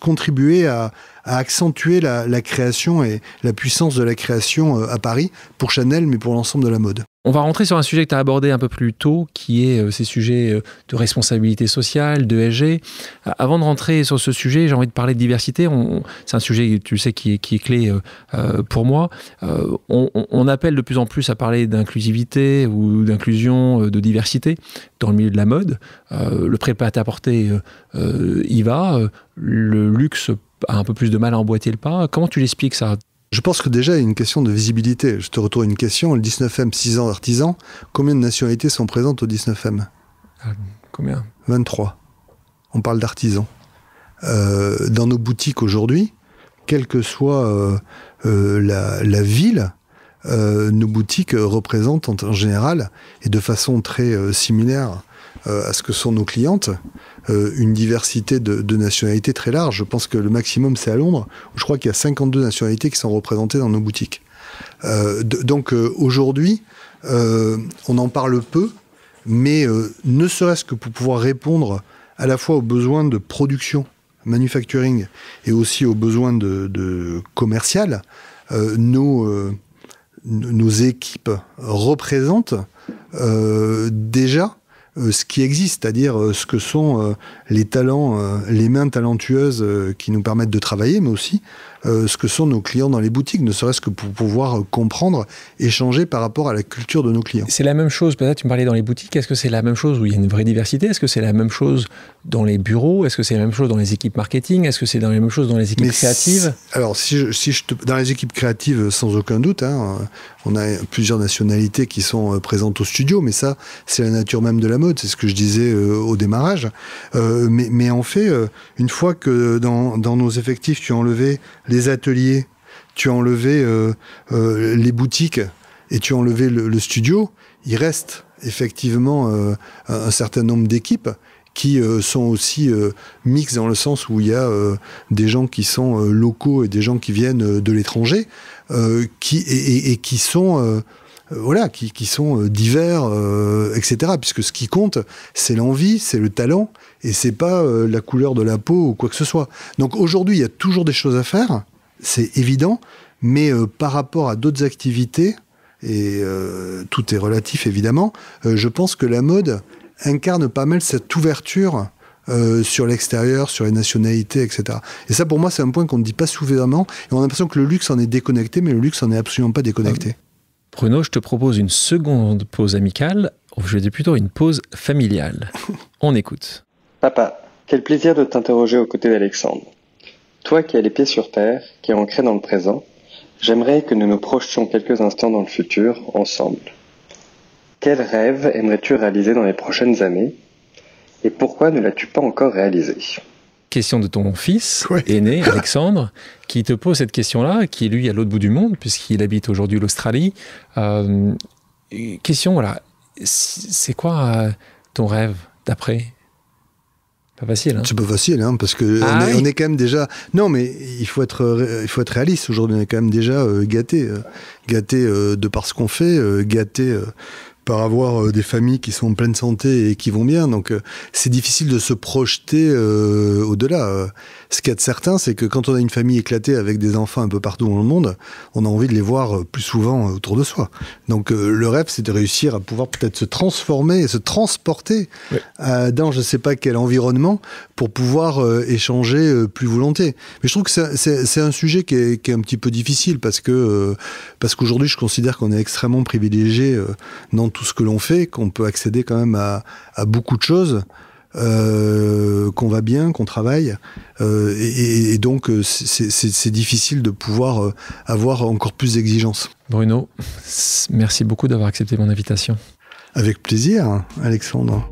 contribuer à, à accentuer la, création et la puissance de la création euh, à Paris pour Chanel, mais pour l'ensemble de la mode.
On va rentrer sur un sujet que tu as abordé un peu plus tôt, qui est euh, ces sujets euh, de responsabilité sociale, de SG. Avant de rentrer sur ce sujet, j'ai envie de parler de diversité. C'est un sujet, tu sais, qui est, clé pour moi. on, appelle de plus en plus à parler d'inclusivité ou d'inclusion, de diversité dans le milieu de la mode. le prêt à porter y va.
Le luxe un peu plus de mal à emboîter le pas. Comment tu l'expliques ça je pense que déjà, il y a une question de visibilité. Je te retourne une question. Le 19 M, 6 ans d'artisans, combien de nationalités sont présentes au 19 M ah, Combien 23. On parle d'artisans. Euh, dans nos boutiques aujourd'hui, quelle que soit euh, euh, la, ville, nos boutiques représentent en, en, général, et de façon très similaire à ce que sont nos clientes, euh, une diversité de, nationalités très large. Je pense que le maximum, c'est à Londres, je crois qu'il y a 52 nationalités qui sont représentées dans nos boutiques. Euh, donc euh, aujourd'hui, on en parle peu, mais ne serait-ce que pour pouvoir répondre à la fois aux besoins de production, manufacturing, et aussi aux besoins de, commercial, nos, nos équipes représentent déjà euh, ce qui existe, c'est-à-dire euh, ce que sont euh, les talents, les mains talentueuses qui nous permettent de travailler, mais aussi euh, ce que sont nos clients dans les boutiques, ne serait-ce que pour pouvoir euh, comprendre, échanger par rapport à la culture de nos clients. C'est la même chose, peut-être tu me parlais dans les boutiques, est-ce
que c'est la même chose où il y a une vraie diversité Est-ce que c'est la même chose dans les bureaux Est-ce que c'est la même chose dans les équipes marketing Est-ce que c'est la même chose dans les équipes créatives
Alors, si je, te, dans les équipes créatives, sans aucun doute, hein, on a plusieurs nationalités qui sont euh, présentes au studio, mais ça, c'est la nature même de la mode, c'est ce que je disais au démarrage. mais, en fait, une fois que dans, dans nos effectifs, tu as enlevé les ateliers, tu as enlevé euh, euh, les boutiques et tu as enlevé le, studio, il reste effectivement euh, un certain nombre d'équipes qui sont aussi mixtes dans le sens où il y a des gens qui sont locaux et des gens qui viennent de l'étranger qui, et, qui sont voilà, qui, sont divers, etc. Puisque ce qui compte, c'est l'envie, c'est le talent, et c'est pas euh, la couleur de la peau ou quoi que ce soit. Donc aujourd'hui, il y a toujours des choses à faire, c'est évident, mais euh, par rapport à d'autres activités, et euh, tout est relatif évidemment, je pense que la mode incarne pas mal cette ouverture sur l'extérieur, sur les nationalités, etc. Et ça, pour moi, c'est un point qu'on ne dit pas suffisamment. Et on a l'impression que le luxe en est déconnecté, mais le luxe en est absolument pas déconnecté.
Bruno, je te propose une seconde pause amicale. Je vais plutôt une pause familiale. [laughs] on écoute.
Papa, quel plaisir de t'interroger aux côtés d'Alexandre. Toi qui as les pieds sur terre, qui es ancré dans le présent, j'aimerais que nous nous projetions quelques instants dans le futur, ensemble. Quel rêve aimerais-tu réaliser dans les prochaines années Et pourquoi ne l'as-tu pas encore réalisé
Question de ton fils aîné, [laughs] Alexandre, qui te pose cette question-là, qui est lui à l'autre bout du monde, puisqu'il habite aujourd'hui l'Australie. Euh, question, voilà, c'est quoi euh, ton rêve d'après
pas facile. Hein. C'est pas facile, hein, parce que on, ah est, quand même déjà. Non, mais il faut être, euh, il faut être réaliste. Aujourd'hui, on est quand même déjà euh, gâté, euh, gâté de par ce qu'on fait, gâté par avoir des familles qui sont en pleine santé et qui vont bien. Donc, c'est difficile de se projeter au-delà. Ce qu'il y a de certain, c'est que quand on a une famille éclatée avec des enfants un peu partout dans le monde, on a envie de les voir euh, plus souvent euh, autour de soi. Donc euh, le rêve, c'est de réussir à pouvoir peut-être se transformer et se transporter dans je ne sais pas quel environnement pour pouvoir échanger plus volontiers. Mais je trouve que c'est un sujet qui est, un petit peu difficile parce que parce qu'aujourd'hui, je considère qu'on est extrêmement privilégié dans tout ce que l'on fait, qu'on peut accéder quand même à beaucoup de choses. Euh, qu'on va bien, qu'on travaille. Euh, et, et, donc, euh, c'est difficile de pouvoir avoir encore plus d'exigences. Bruno, merci beaucoup d'avoir accepté mon invitation. Avec plaisir,
Alexandre.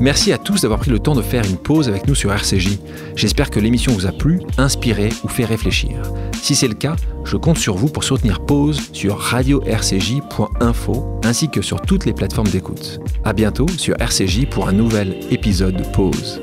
Merci à tous d'avoir pris le temps de faire une pause avec nous sur RCJ. J'espère que l'émission vous a plu, inspiré ou fait réfléchir. Si c'est le cas, je compte sur vous pour soutenir Pause sur RadioRCJ.info ainsi que sur toutes les plateformes d'écoute. À bientôt sur RCJ pour un nouvel épisode de Pause.